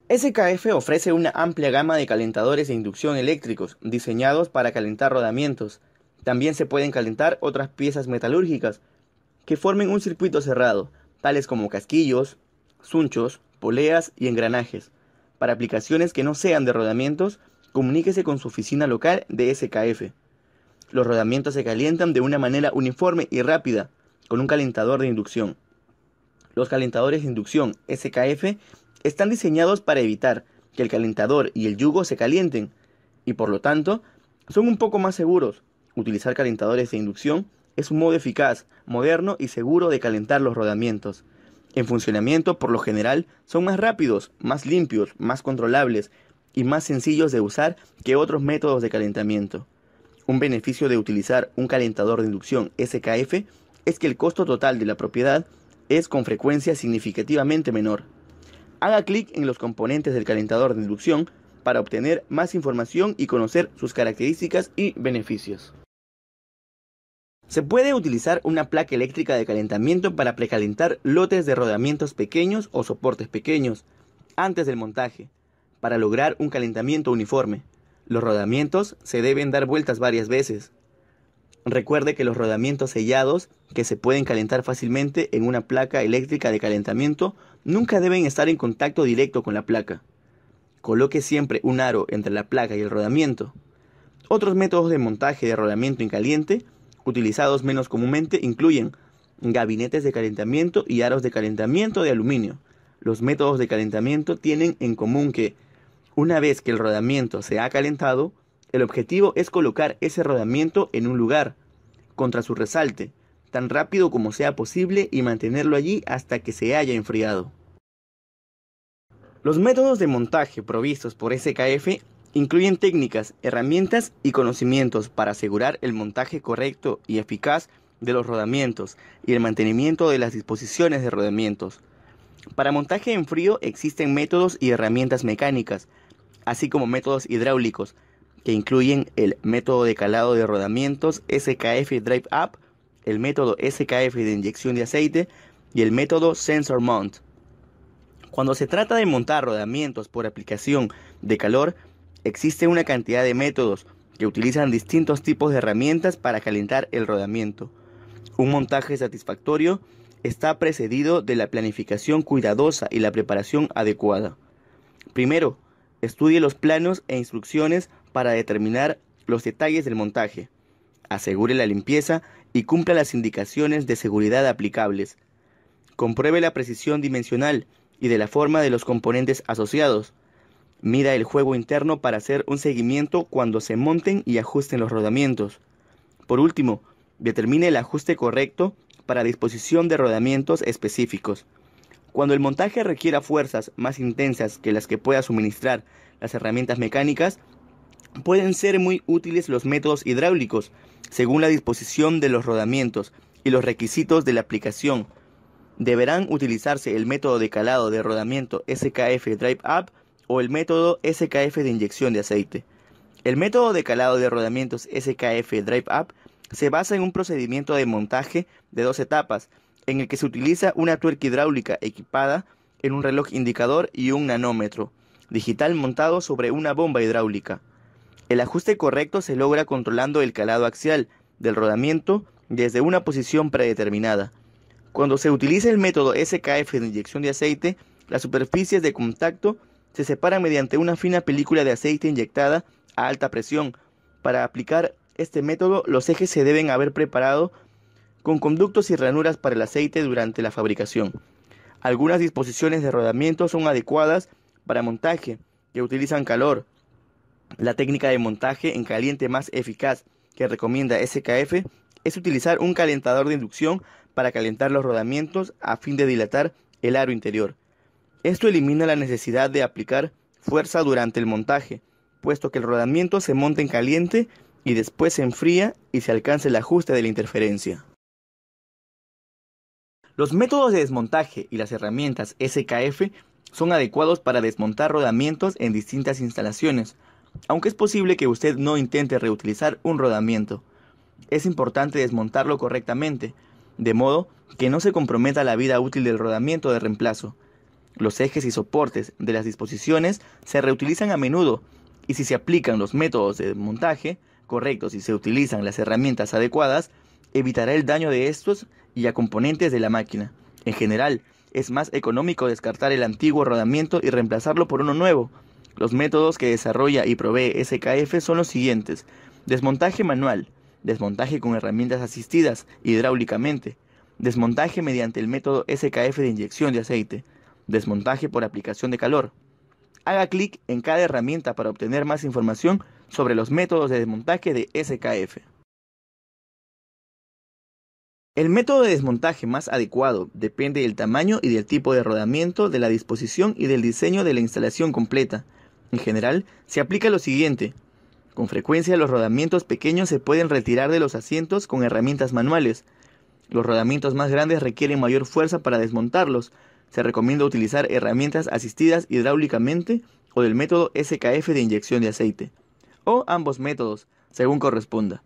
SKF ofrece una amplia gama de calentadores de inducción eléctricos diseñados para calentar rodamientos. También se pueden calentar otras piezas metalúrgicas que formen un circuito cerrado, tales como casquillos, sunchos, poleas y engranajes. Para aplicaciones que no sean de rodamientos, comuníquese con su oficina local de SKF. Los rodamientos se calientan de una manera uniforme y rápida con un calentador de inducción. Los calentadores de inducción SKF están diseñados para evitar que el calentador y el yugo se calienten y por lo tanto son un poco más seguros. Utilizar calentadores de inducción es un modo eficaz, moderno y seguro de calentar los rodamientos. En funcionamiento, por lo general, son más rápidos, más limpios, más controlables y más sencillos de usar que otros métodos de calentamiento. Un beneficio de utilizar un calentador de inducción SKF es que el costo total de la propiedad es con frecuencia significativamente menor. Haga clic en los componentes del calentador de inducción para obtener más información y conocer sus características y beneficios. Se puede utilizar una placa eléctrica de calentamiento para precalentar lotes de rodamientos pequeños o soportes pequeños antes del montaje para lograr un calentamiento uniforme. Los rodamientos se deben dar vueltas varias veces. Recuerde que los rodamientos sellados, que se pueden calentar fácilmente en una placa eléctrica de calentamiento, nunca deben estar en contacto directo con la placa. Coloque siempre un aro entre la placa y el rodamiento. Otros métodos de montaje de rodamiento en caliente, utilizados menos comúnmente, incluyen gabinetes de calentamiento y aros de calentamiento de aluminio. Los métodos de calentamiento tienen en común que una vez que el rodamiento se ha calentado, el objetivo es colocar ese rodamiento en un lugar, contra su resalte, tan rápido como sea posible y mantenerlo allí hasta que se haya enfriado. Los métodos de montaje provistos por SKF incluyen técnicas, herramientas y conocimientos para asegurar el montaje correcto y eficaz de los rodamientos y el mantenimiento de las disposiciones de rodamientos. Para montaje en frío existen métodos y herramientas mecánicas así como métodos hidráulicos que incluyen el método de calado de rodamientos SKF Drive Up, el método SKF de inyección de aceite y el método Sensor Mount. Cuando se trata de montar rodamientos por aplicación de calor, existe una cantidad de métodos que utilizan distintos tipos de herramientas para calentar el rodamiento. Un montaje satisfactorio está precedido de la planificación cuidadosa y la preparación adecuada. Primero, Estudie los planos e instrucciones para determinar los detalles del montaje. Asegure la limpieza y cumpla las indicaciones de seguridad aplicables. Compruebe la precisión dimensional y de la forma de los componentes asociados. Mida el juego interno para hacer un seguimiento cuando se monten y ajusten los rodamientos. Por último, determine el ajuste correcto para disposición de rodamientos específicos. Cuando el montaje requiera fuerzas más intensas que las que pueda suministrar las herramientas mecánicas, pueden ser muy útiles los métodos hidráulicos, según la disposición de los rodamientos y los requisitos de la aplicación. Deberán utilizarse el método de calado de rodamiento SKF Drive Up o el método SKF de inyección de aceite. El método de calado de rodamientos SKF Drive Up se basa en un procedimiento de montaje de dos etapas, en el que se utiliza una tuerca hidráulica equipada en un reloj indicador y un nanómetro digital montado sobre una bomba hidráulica. El ajuste correcto se logra controlando el calado axial del rodamiento desde una posición predeterminada. Cuando se utiliza el método SKF de inyección de aceite, las superficies de contacto se separan mediante una fina película de aceite inyectada a alta presión. Para aplicar este método, los ejes se deben haber preparado con conductos y ranuras para el aceite durante la fabricación. Algunas disposiciones de rodamiento son adecuadas para montaje, que utilizan calor. La técnica de montaje en caliente más eficaz que recomienda SKF es utilizar un calentador de inducción para calentar los rodamientos a fin de dilatar el aro interior. Esto elimina la necesidad de aplicar fuerza durante el montaje, puesto que el rodamiento se monta en caliente y después se enfría y se alcanza el ajuste de la interferencia. Los métodos de desmontaje y las herramientas SKF son adecuados para desmontar rodamientos en distintas instalaciones, aunque es posible que usted no intente reutilizar un rodamiento. Es importante desmontarlo correctamente, de modo que no se comprometa la vida útil del rodamiento de reemplazo. Los ejes y soportes de las disposiciones se reutilizan a menudo y si se aplican los métodos de desmontaje correctos y se utilizan las herramientas adecuadas, evitará el daño de estos y a componentes de la máquina. En general, es más económico descartar el antiguo rodamiento y reemplazarlo por uno nuevo. Los métodos que desarrolla y provee SKF son los siguientes. Desmontaje manual, desmontaje con herramientas asistidas hidráulicamente, desmontaje mediante el método SKF de inyección de aceite, desmontaje por aplicación de calor. Haga clic en cada herramienta para obtener más información sobre los métodos de desmontaje de SKF. El método de desmontaje más adecuado depende del tamaño y del tipo de rodamiento, de la disposición y del diseño de la instalación completa. En general, se aplica lo siguiente. Con frecuencia los rodamientos pequeños se pueden retirar de los asientos con herramientas manuales. Los rodamientos más grandes requieren mayor fuerza para desmontarlos. Se recomienda utilizar herramientas asistidas hidráulicamente o del método SKF de inyección de aceite. O ambos métodos, según corresponda.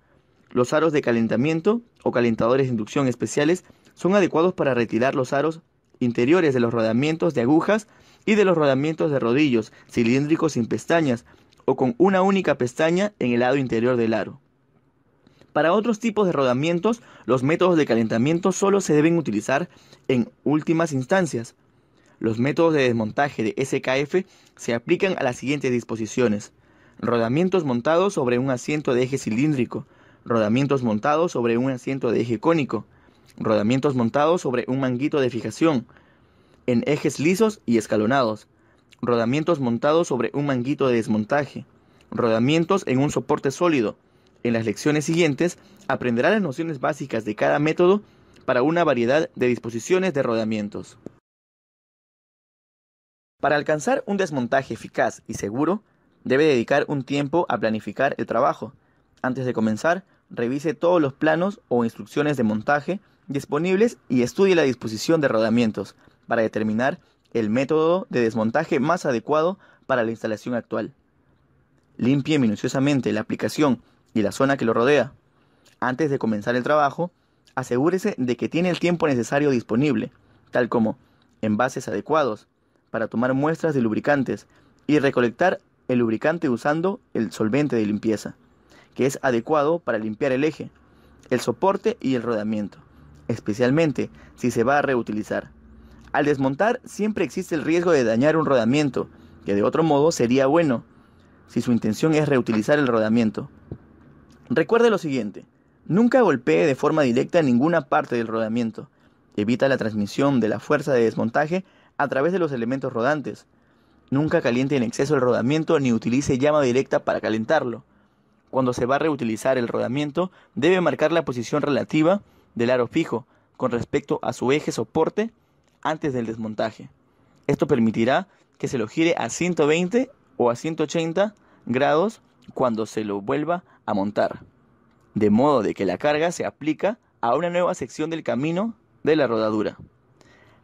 Los aros de calentamiento o calentadores de inducción especiales son adecuados para retirar los aros interiores de los rodamientos de agujas y de los rodamientos de rodillos cilíndricos sin pestañas o con una única pestaña en el lado interior del aro. Para otros tipos de rodamientos, los métodos de calentamiento solo se deben utilizar en últimas instancias. Los métodos de desmontaje de SKF se aplican a las siguientes disposiciones. Rodamientos montados sobre un asiento de eje cilíndrico, rodamientos montados sobre un asiento de eje cónico, rodamientos montados sobre un manguito de fijación, en ejes lisos y escalonados, rodamientos montados sobre un manguito de desmontaje, rodamientos en un soporte sólido. En las lecciones siguientes aprenderá las nociones básicas de cada método para una variedad de disposiciones de rodamientos. Para alcanzar un desmontaje eficaz y seguro, debe dedicar un tiempo a planificar el trabajo. Antes de comenzar, Revise todos los planos o instrucciones de montaje disponibles y estudie la disposición de rodamientos para determinar el método de desmontaje más adecuado para la instalación actual. Limpie minuciosamente la aplicación y la zona que lo rodea. Antes de comenzar el trabajo, asegúrese de que tiene el tiempo necesario disponible, tal como envases adecuados para tomar muestras de lubricantes y recolectar el lubricante usando el solvente de limpieza que es adecuado para limpiar el eje, el soporte y el rodamiento, especialmente si se va a reutilizar. Al desmontar siempre existe el riesgo de dañar un rodamiento, que de otro modo sería bueno, si su intención es reutilizar el rodamiento. Recuerde lo siguiente, nunca golpee de forma directa ninguna parte del rodamiento. Evita la transmisión de la fuerza de desmontaje a través de los elementos rodantes. Nunca caliente en exceso el rodamiento ni utilice llama directa para calentarlo cuando se va a reutilizar el rodamiento, debe marcar la posición relativa del aro fijo con respecto a su eje soporte antes del desmontaje. Esto permitirá que se lo gire a 120 o a 180 grados cuando se lo vuelva a montar, de modo de que la carga se aplica a una nueva sección del camino de la rodadura.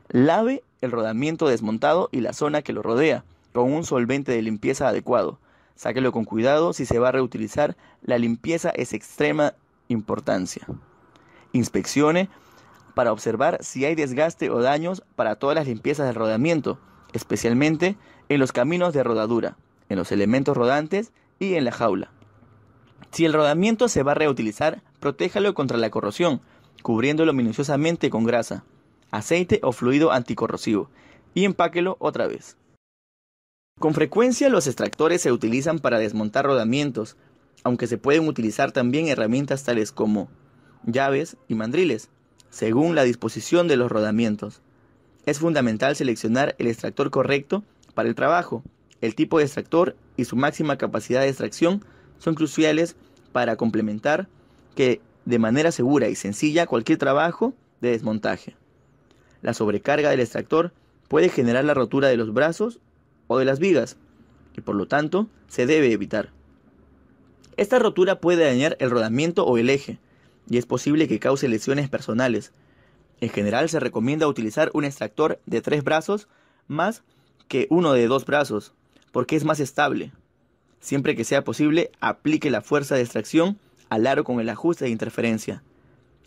Lave el rodamiento desmontado y la zona que lo rodea con un solvente de limpieza adecuado Sáquelo con cuidado si se va a reutilizar. La limpieza es extrema importancia. Inspeccione para observar si hay desgaste o daños para todas las limpiezas del rodamiento, especialmente en los caminos de rodadura, en los elementos rodantes y en la jaula. Si el rodamiento se va a reutilizar, protéjalo contra la corrosión, cubriéndolo minuciosamente con grasa, aceite o fluido anticorrosivo, y empáquelo otra vez. Con frecuencia los extractores se utilizan para desmontar rodamientos, aunque se pueden utilizar también herramientas tales como llaves y mandriles, según la disposición de los rodamientos. Es fundamental seleccionar el extractor correcto para el trabajo. El tipo de extractor y su máxima capacidad de extracción son cruciales para complementar que de manera segura y sencilla cualquier trabajo de desmontaje. La sobrecarga del extractor puede generar la rotura de los brazos o de las vigas, y por lo tanto se debe evitar. Esta rotura puede dañar el rodamiento o el eje, y es posible que cause lesiones personales. En general se recomienda utilizar un extractor de tres brazos más que uno de dos brazos, porque es más estable. Siempre que sea posible, aplique la fuerza de extracción al aro con el ajuste de interferencia.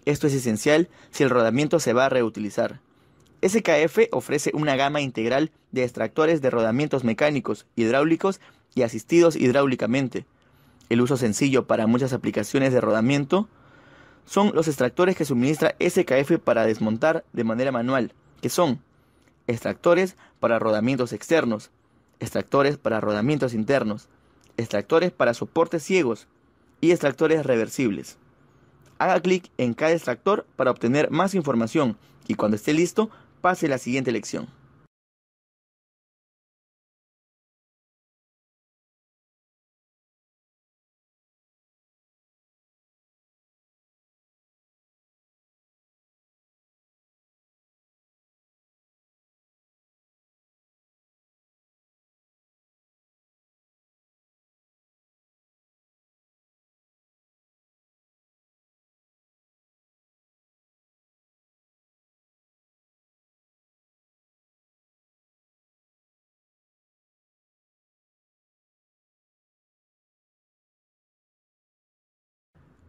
Esto es esencial si el rodamiento se va a reutilizar. SKF ofrece una gama integral de extractores de rodamientos mecánicos, hidráulicos y asistidos hidráulicamente. El uso sencillo para muchas aplicaciones de rodamiento son los extractores que suministra SKF para desmontar de manera manual, que son extractores para rodamientos externos, extractores para rodamientos internos, extractores para soportes ciegos y extractores reversibles. Haga clic en cada extractor para obtener más información y cuando esté listo pase la siguiente lección.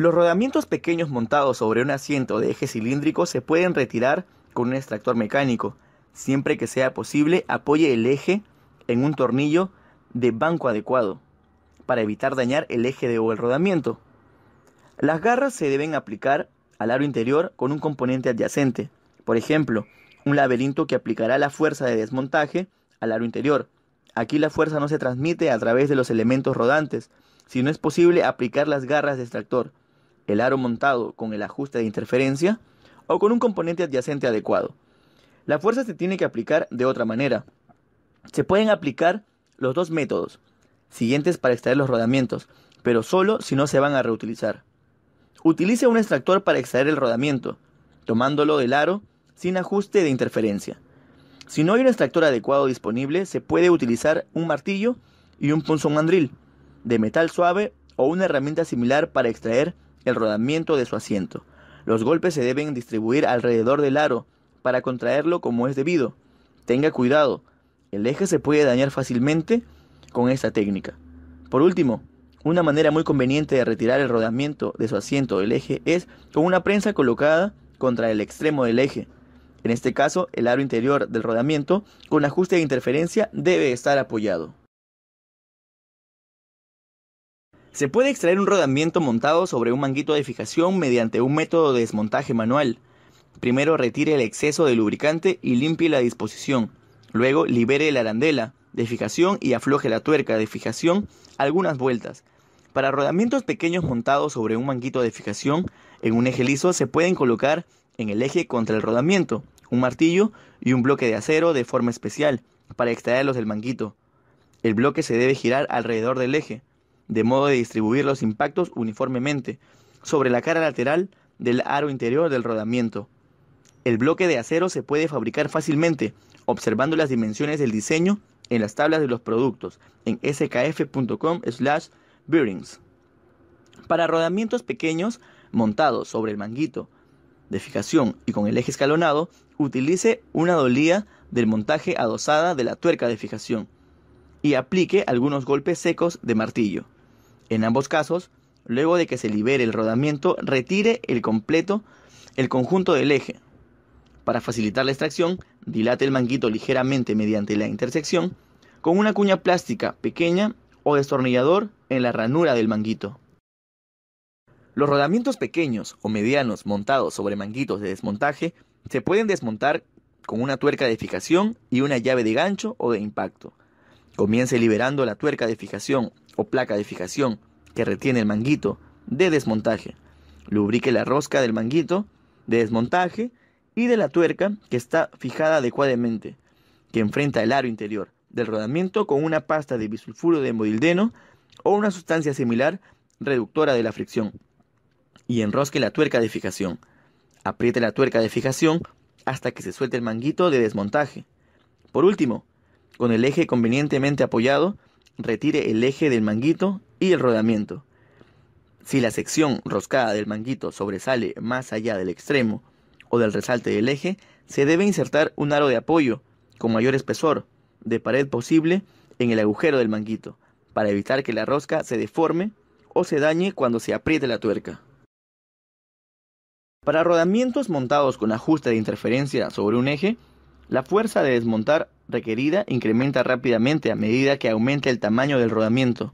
Los rodamientos pequeños montados sobre un asiento de eje cilíndrico se pueden retirar con un extractor mecánico. Siempre que sea posible, apoye el eje en un tornillo de banco adecuado para evitar dañar el eje de o el rodamiento. Las garras se deben aplicar al aro interior con un componente adyacente, por ejemplo, un laberinto que aplicará la fuerza de desmontaje al aro interior. Aquí la fuerza no se transmite a través de los elementos rodantes, sino es posible aplicar las garras de extractor el aro montado con el ajuste de interferencia o con un componente adyacente adecuado. La fuerza se tiene que aplicar de otra manera. Se pueden aplicar los dos métodos siguientes para extraer los rodamientos, pero solo si no se van a reutilizar. Utilice un extractor para extraer el rodamiento, tomándolo del aro sin ajuste de interferencia. Si no hay un extractor adecuado disponible, se puede utilizar un martillo y un punzón mandril de metal suave o una herramienta similar para extraer el rodamiento de su asiento. Los golpes se deben distribuir alrededor del aro para contraerlo como es debido. Tenga cuidado, el eje se puede dañar fácilmente con esta técnica. Por último, una manera muy conveniente de retirar el rodamiento de su asiento del eje es con una prensa colocada contra el extremo del eje. En este caso, el aro interior del rodamiento con ajuste de interferencia debe estar apoyado. Se puede extraer un rodamiento montado sobre un manguito de fijación mediante un método de desmontaje manual. Primero retire el exceso de lubricante y limpie la disposición. Luego libere la arandela de fijación y afloje la tuerca de fijación algunas vueltas. Para rodamientos pequeños montados sobre un manguito de fijación en un eje liso se pueden colocar en el eje contra el rodamiento un martillo y un bloque de acero de forma especial para extraerlos del manguito. El bloque se debe girar alrededor del eje de modo de distribuir los impactos uniformemente sobre la cara lateral del aro interior del rodamiento. El bloque de acero se puede fabricar fácilmente observando las dimensiones del diseño en las tablas de los productos en skf.com bearings. Para rodamientos pequeños montados sobre el manguito de fijación y con el eje escalonado, utilice una dolía del montaje adosada de la tuerca de fijación y aplique algunos golpes secos de martillo. En ambos casos, luego de que se libere el rodamiento, retire el completo el conjunto del eje. Para facilitar la extracción, dilate el manguito ligeramente mediante la intersección con una cuña plástica pequeña o destornillador en la ranura del manguito. Los rodamientos pequeños o medianos montados sobre manguitos de desmontaje se pueden desmontar con una tuerca de fijación y una llave de gancho o de impacto. Comience liberando la tuerca de fijación o placa de fijación que retiene el manguito de desmontaje. Lubrique la rosca del manguito de desmontaje y de la tuerca que está fijada adecuadamente, que enfrenta el aro interior del rodamiento con una pasta de bisulfuro de modildeno o una sustancia similar reductora de la fricción. Y enrosque la tuerca de fijación. Apriete la tuerca de fijación hasta que se suelte el manguito de desmontaje. Por último, con el eje convenientemente apoyado, retire el eje del manguito y el rodamiento. Si la sección roscada del manguito sobresale más allá del extremo o del resalte del eje, se debe insertar un aro de apoyo con mayor espesor de pared posible en el agujero del manguito, para evitar que la rosca se deforme o se dañe cuando se apriete la tuerca. Para rodamientos montados con ajuste de interferencia sobre un eje, la fuerza de desmontar requerida incrementa rápidamente a medida que aumenta el tamaño del rodamiento.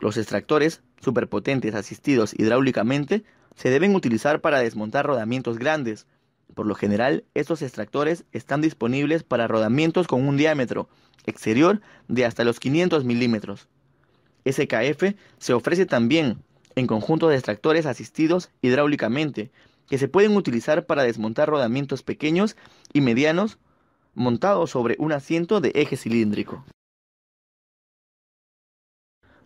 Los extractores, superpotentes asistidos hidráulicamente, se deben utilizar para desmontar rodamientos grandes. Por lo general, estos extractores están disponibles para rodamientos con un diámetro exterior de hasta los 500 milímetros. SKF se ofrece también en conjunto de extractores asistidos hidráulicamente, que se pueden utilizar para desmontar rodamientos pequeños y medianos montado sobre un asiento de eje cilíndrico.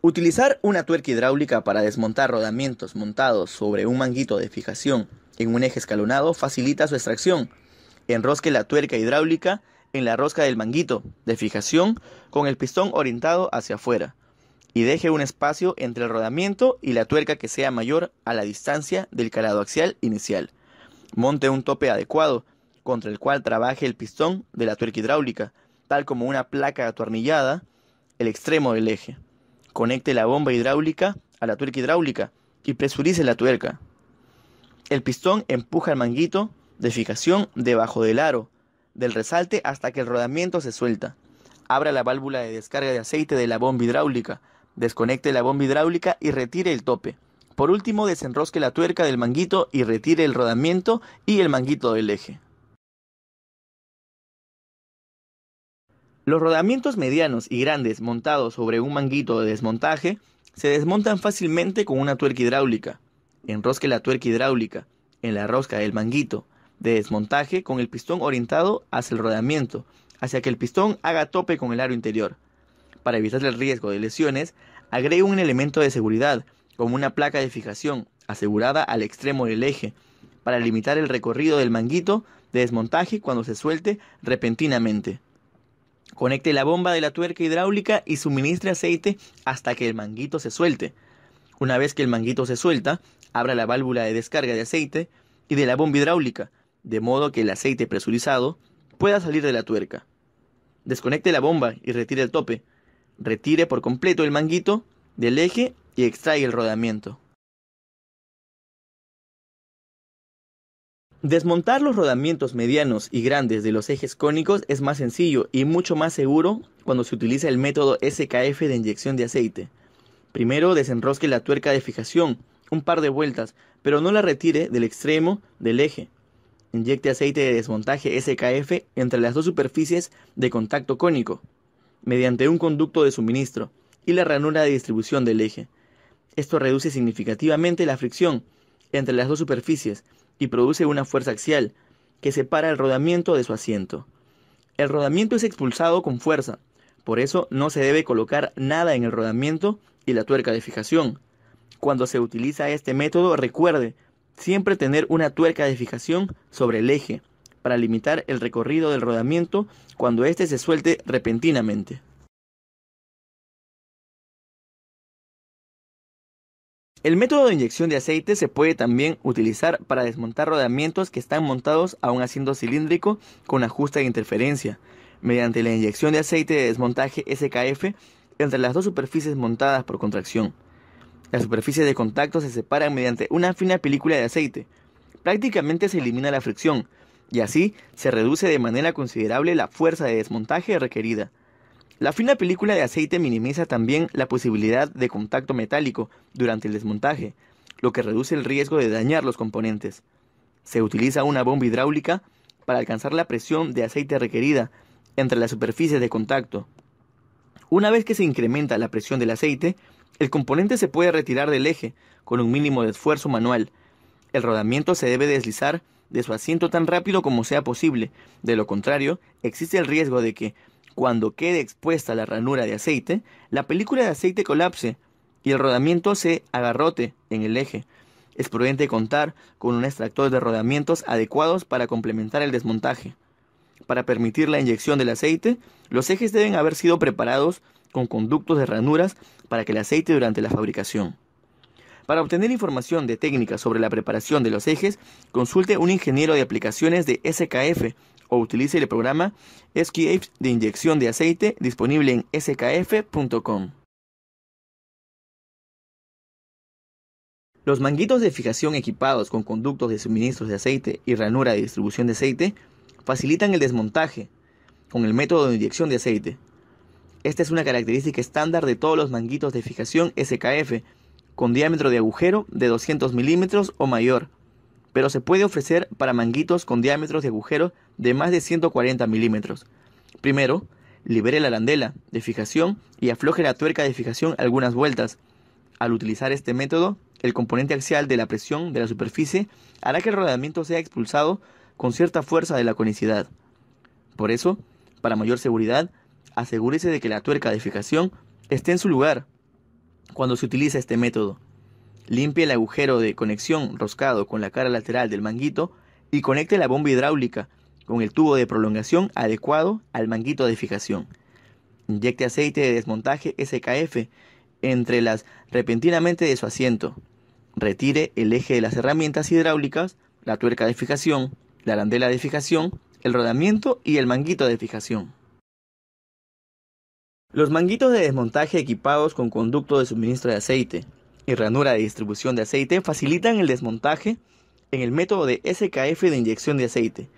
Utilizar una tuerca hidráulica para desmontar rodamientos montados sobre un manguito de fijación en un eje escalonado facilita su extracción. Enrosque la tuerca hidráulica en la rosca del manguito de fijación con el pistón orientado hacia afuera y deje un espacio entre el rodamiento y la tuerca que sea mayor a la distancia del calado axial inicial. Monte un tope adecuado contra el cual trabaje el pistón de la tuerca hidráulica, tal como una placa atornillada, el extremo del eje. Conecte la bomba hidráulica a la tuerca hidráulica y presurice la tuerca. El pistón empuja el manguito de fijación debajo del aro, del resalte hasta que el rodamiento se suelta. Abra la válvula de descarga de aceite de la bomba hidráulica, desconecte la bomba hidráulica y retire el tope. Por último, desenrosque la tuerca del manguito y retire el rodamiento y el manguito del eje. Los rodamientos medianos y grandes montados sobre un manguito de desmontaje se desmontan fácilmente con una tuerca hidráulica. Enrosque la tuerca hidráulica en la rosca del manguito de desmontaje con el pistón orientado hacia el rodamiento, hacia que el pistón haga tope con el aro interior. Para evitar el riesgo de lesiones, agregue un elemento de seguridad, como una placa de fijación, asegurada al extremo del eje, para limitar el recorrido del manguito de desmontaje cuando se suelte repentinamente. Conecte la bomba de la tuerca hidráulica y suministre aceite hasta que el manguito se suelte. Una vez que el manguito se suelta, abra la válvula de descarga de aceite y de la bomba hidráulica, de modo que el aceite presurizado pueda salir de la tuerca. Desconecte la bomba y retire el tope. Retire por completo el manguito del eje y extrae el rodamiento. Desmontar los rodamientos medianos y grandes de los ejes cónicos es más sencillo y mucho más seguro cuando se utiliza el método SKF de inyección de aceite. Primero desenrosque la tuerca de fijación un par de vueltas, pero no la retire del extremo del eje. Inyecte aceite de desmontaje SKF entre las dos superficies de contacto cónico, mediante un conducto de suministro y la ranura de distribución del eje. Esto reduce significativamente la fricción entre las dos superficies y produce una fuerza axial, que separa el rodamiento de su asiento. El rodamiento es expulsado con fuerza, por eso no se debe colocar nada en el rodamiento y la tuerca de fijación. Cuando se utiliza este método, recuerde siempre tener una tuerca de fijación sobre el eje para limitar el recorrido del rodamiento cuando éste se suelte repentinamente. El método de inyección de aceite se puede también utilizar para desmontar rodamientos que están montados a un asiento cilíndrico con ajuste de interferencia. Mediante la inyección de aceite de desmontaje SKF entre las dos superficies montadas por contracción. Las superficies de contacto se separan mediante una fina película de aceite. Prácticamente se elimina la fricción y así se reduce de manera considerable la fuerza de desmontaje requerida. La fina película de aceite minimiza también la posibilidad de contacto metálico durante el desmontaje, lo que reduce el riesgo de dañar los componentes. Se utiliza una bomba hidráulica para alcanzar la presión de aceite requerida entre las superficies de contacto. Una vez que se incrementa la presión del aceite, el componente se puede retirar del eje con un mínimo de esfuerzo manual. El rodamiento se debe deslizar de su asiento tan rápido como sea posible, de lo contrario, existe el riesgo de que, cuando quede expuesta la ranura de aceite, la película de aceite colapse y el rodamiento se agarrote en el eje. Es prudente contar con un extractor de rodamientos adecuados para complementar el desmontaje. Para permitir la inyección del aceite, los ejes deben haber sido preparados con conductos de ranuras para que el aceite durante la fabricación. Para obtener información de técnicas sobre la preparación de los ejes, consulte un ingeniero de aplicaciones de SKF o utilice el programa SKF de inyección de aceite disponible en skf.com. Los manguitos de fijación equipados con conductos de suministros de aceite y ranura de distribución de aceite facilitan el desmontaje con el método de inyección de aceite. Esta es una característica estándar de todos los manguitos de fijación SKF con diámetro de agujero de 200 milímetros o mayor pero se puede ofrecer para manguitos con diámetros de agujero de más de 140 milímetros. Primero, libere la arandela de fijación y afloje la tuerca de fijación algunas vueltas. Al utilizar este método, el componente axial de la presión de la superficie hará que el rodamiento sea expulsado con cierta fuerza de la conicidad. Por eso, para mayor seguridad, asegúrese de que la tuerca de fijación esté en su lugar cuando se utiliza este método. Limpie el agujero de conexión roscado con la cara lateral del manguito y conecte la bomba hidráulica con el tubo de prolongación adecuado al manguito de fijación. Inyecte aceite de desmontaje SKF entre las repentinamente de su asiento. Retire el eje de las herramientas hidráulicas, la tuerca de fijación, la arandela de fijación, el rodamiento y el manguito de fijación. Los manguitos de desmontaje equipados con conducto de suministro de aceite, y ranura de distribución de aceite facilitan el desmontaje en el método de SKF de inyección de aceite.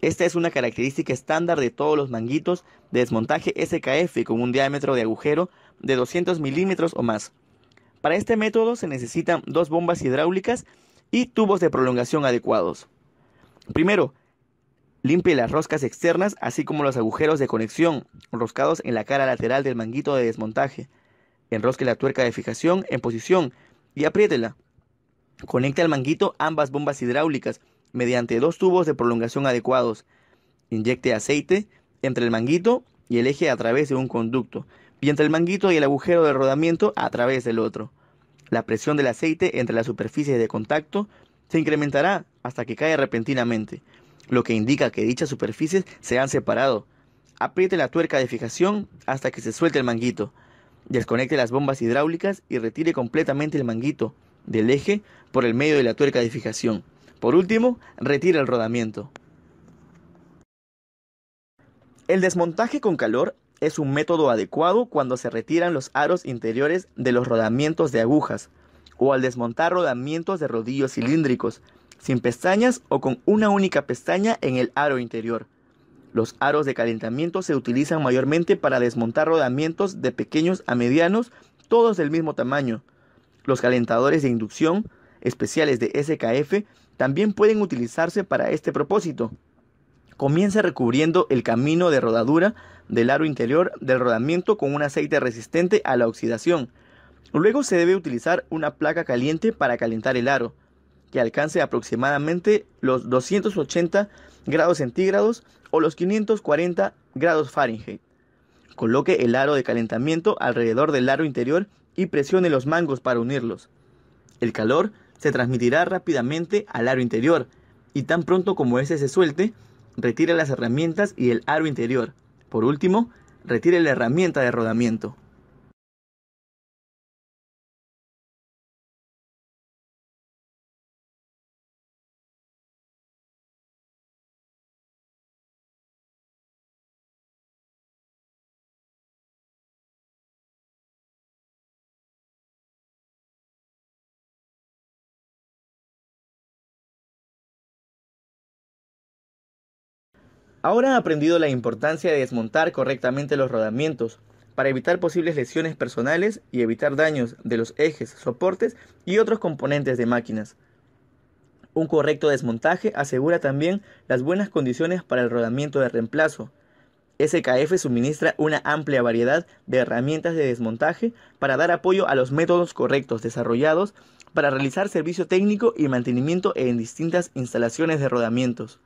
Esta es una característica estándar de todos los manguitos de desmontaje SKF con un diámetro de agujero de 200 milímetros o más. Para este método se necesitan dos bombas hidráulicas y tubos de prolongación adecuados. Primero, limpie las roscas externas así como los agujeros de conexión roscados en la cara lateral del manguito de desmontaje. Enrosque la tuerca de fijación en posición y apriétela. Conecte al manguito ambas bombas hidráulicas mediante dos tubos de prolongación adecuados. Inyecte aceite entre el manguito y el eje a través de un conducto, y entre el manguito y el agujero de rodamiento a través del otro. La presión del aceite entre las superficies de contacto se incrementará hasta que cae repentinamente, lo que indica que dichas superficies se han separado. Apriete la tuerca de fijación hasta que se suelte el manguito. Desconecte las bombas hidráulicas y retire completamente el manguito del eje por el medio de la tuerca de fijación. Por último, retira el rodamiento. El desmontaje con calor es un método adecuado cuando se retiran los aros interiores de los rodamientos de agujas o al desmontar rodamientos de rodillos cilíndricos, sin pestañas o con una única pestaña en el aro interior. Los aros de calentamiento se utilizan mayormente para desmontar rodamientos de pequeños a medianos, todos del mismo tamaño. Los calentadores de inducción, especiales de SKF, también pueden utilizarse para este propósito. Comienza recubriendo el camino de rodadura del aro interior del rodamiento con un aceite resistente a la oxidación. Luego se debe utilizar una placa caliente para calentar el aro, que alcance aproximadamente los 280 grados centígrados o los 540 grados Fahrenheit. Coloque el aro de calentamiento alrededor del aro interior y presione los mangos para unirlos. El calor se transmitirá rápidamente al aro interior y tan pronto como ese se suelte, retire las herramientas y el aro interior. Por último, retire la herramienta de rodamiento. Ahora ha aprendido la importancia de desmontar correctamente los rodamientos para evitar posibles lesiones personales y evitar daños de los ejes, soportes y otros componentes de máquinas. Un correcto desmontaje asegura también las buenas condiciones para el rodamiento de reemplazo. SKF suministra una amplia variedad de herramientas de desmontaje para dar apoyo a los métodos correctos desarrollados para realizar servicio técnico y mantenimiento en distintas instalaciones de rodamientos.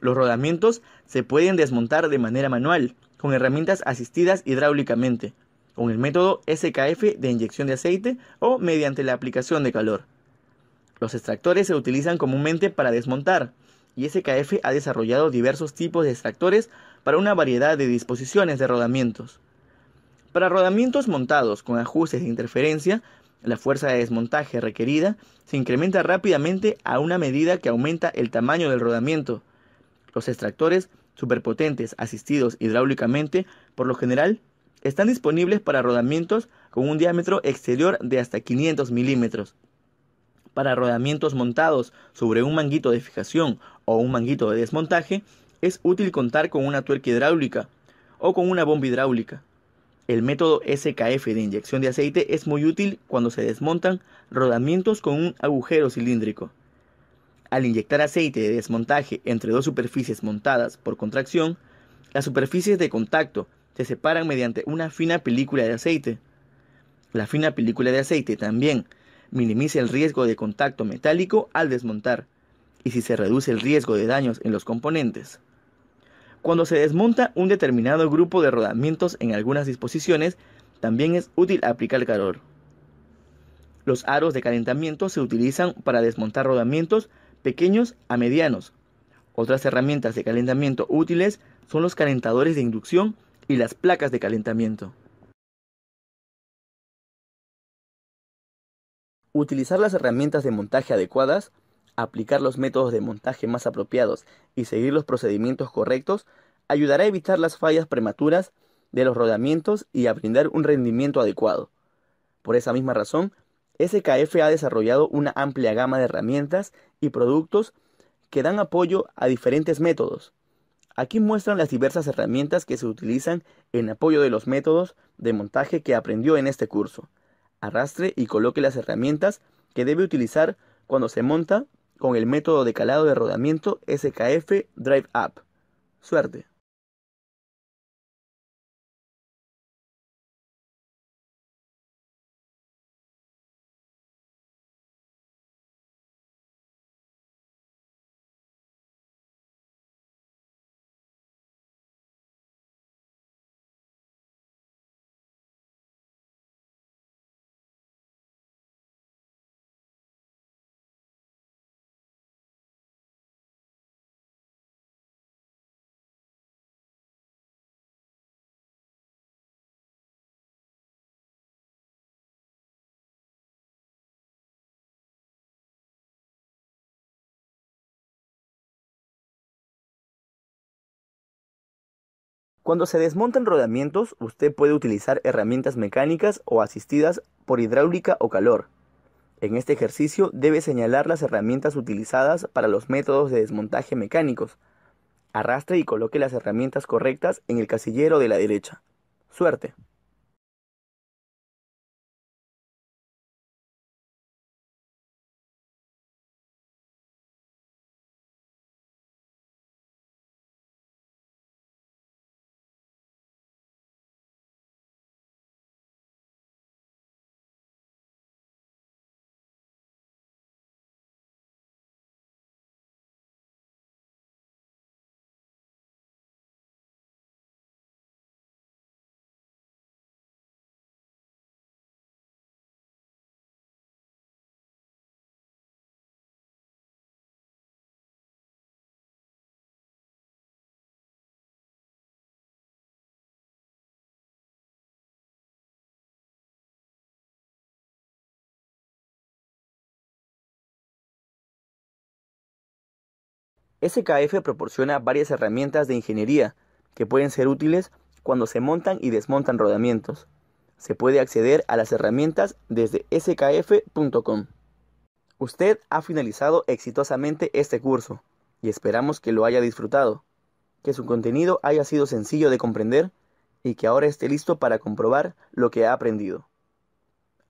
Los rodamientos se pueden desmontar de manera manual, con herramientas asistidas hidráulicamente, con el método SKF de inyección de aceite o mediante la aplicación de calor. Los extractores se utilizan comúnmente para desmontar, y SKF ha desarrollado diversos tipos de extractores para una variedad de disposiciones de rodamientos. Para rodamientos montados con ajustes de interferencia, la fuerza de desmontaje requerida se incrementa rápidamente a una medida que aumenta el tamaño del rodamiento. Los extractores superpotentes asistidos hidráulicamente, por lo general, están disponibles para rodamientos con un diámetro exterior de hasta 500 milímetros. Para rodamientos montados sobre un manguito de fijación o un manguito de desmontaje, es útil contar con una tuerca hidráulica o con una bomba hidráulica. El método SKF de inyección de aceite es muy útil cuando se desmontan rodamientos con un agujero cilíndrico. Al inyectar aceite de desmontaje entre dos superficies montadas por contracción, las superficies de contacto se separan mediante una fina película de aceite. La fina película de aceite también minimiza el riesgo de contacto metálico al desmontar y si se reduce el riesgo de daños en los componentes. Cuando se desmonta un determinado grupo de rodamientos en algunas disposiciones, también es útil aplicar calor. Los aros de calentamiento se utilizan para desmontar rodamientos pequeños a medianos. Otras herramientas de calentamiento útiles son los calentadores de inducción y las placas de calentamiento. Utilizar las herramientas de montaje adecuadas, aplicar los métodos de montaje más apropiados y seguir los procedimientos correctos ayudará a evitar las fallas prematuras de los rodamientos y a brindar un rendimiento adecuado. Por esa misma razón, SKF ha desarrollado una amplia gama de herramientas y productos que dan apoyo a diferentes métodos. Aquí muestran las diversas herramientas que se utilizan en apoyo de los métodos de montaje que aprendió en este curso. Arrastre y coloque las herramientas que debe utilizar cuando se monta con el método de calado de rodamiento SKF Drive Up. Suerte. Cuando se desmontan rodamientos, usted puede utilizar herramientas mecánicas o asistidas por hidráulica o calor. En este ejercicio debe señalar las herramientas utilizadas para los métodos de desmontaje mecánicos. Arrastre y coloque las herramientas correctas en el casillero de la derecha. Suerte. SKF proporciona varias herramientas de ingeniería que pueden ser útiles cuando se montan y desmontan rodamientos. Se puede acceder a las herramientas desde skf.com. Usted ha finalizado exitosamente este curso y esperamos que lo haya disfrutado, que su contenido haya sido sencillo de comprender y que ahora esté listo para comprobar lo que ha aprendido.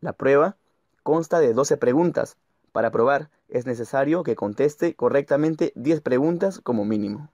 La prueba consta de 12 preguntas para probar es necesario que conteste correctamente 10 preguntas como mínimo.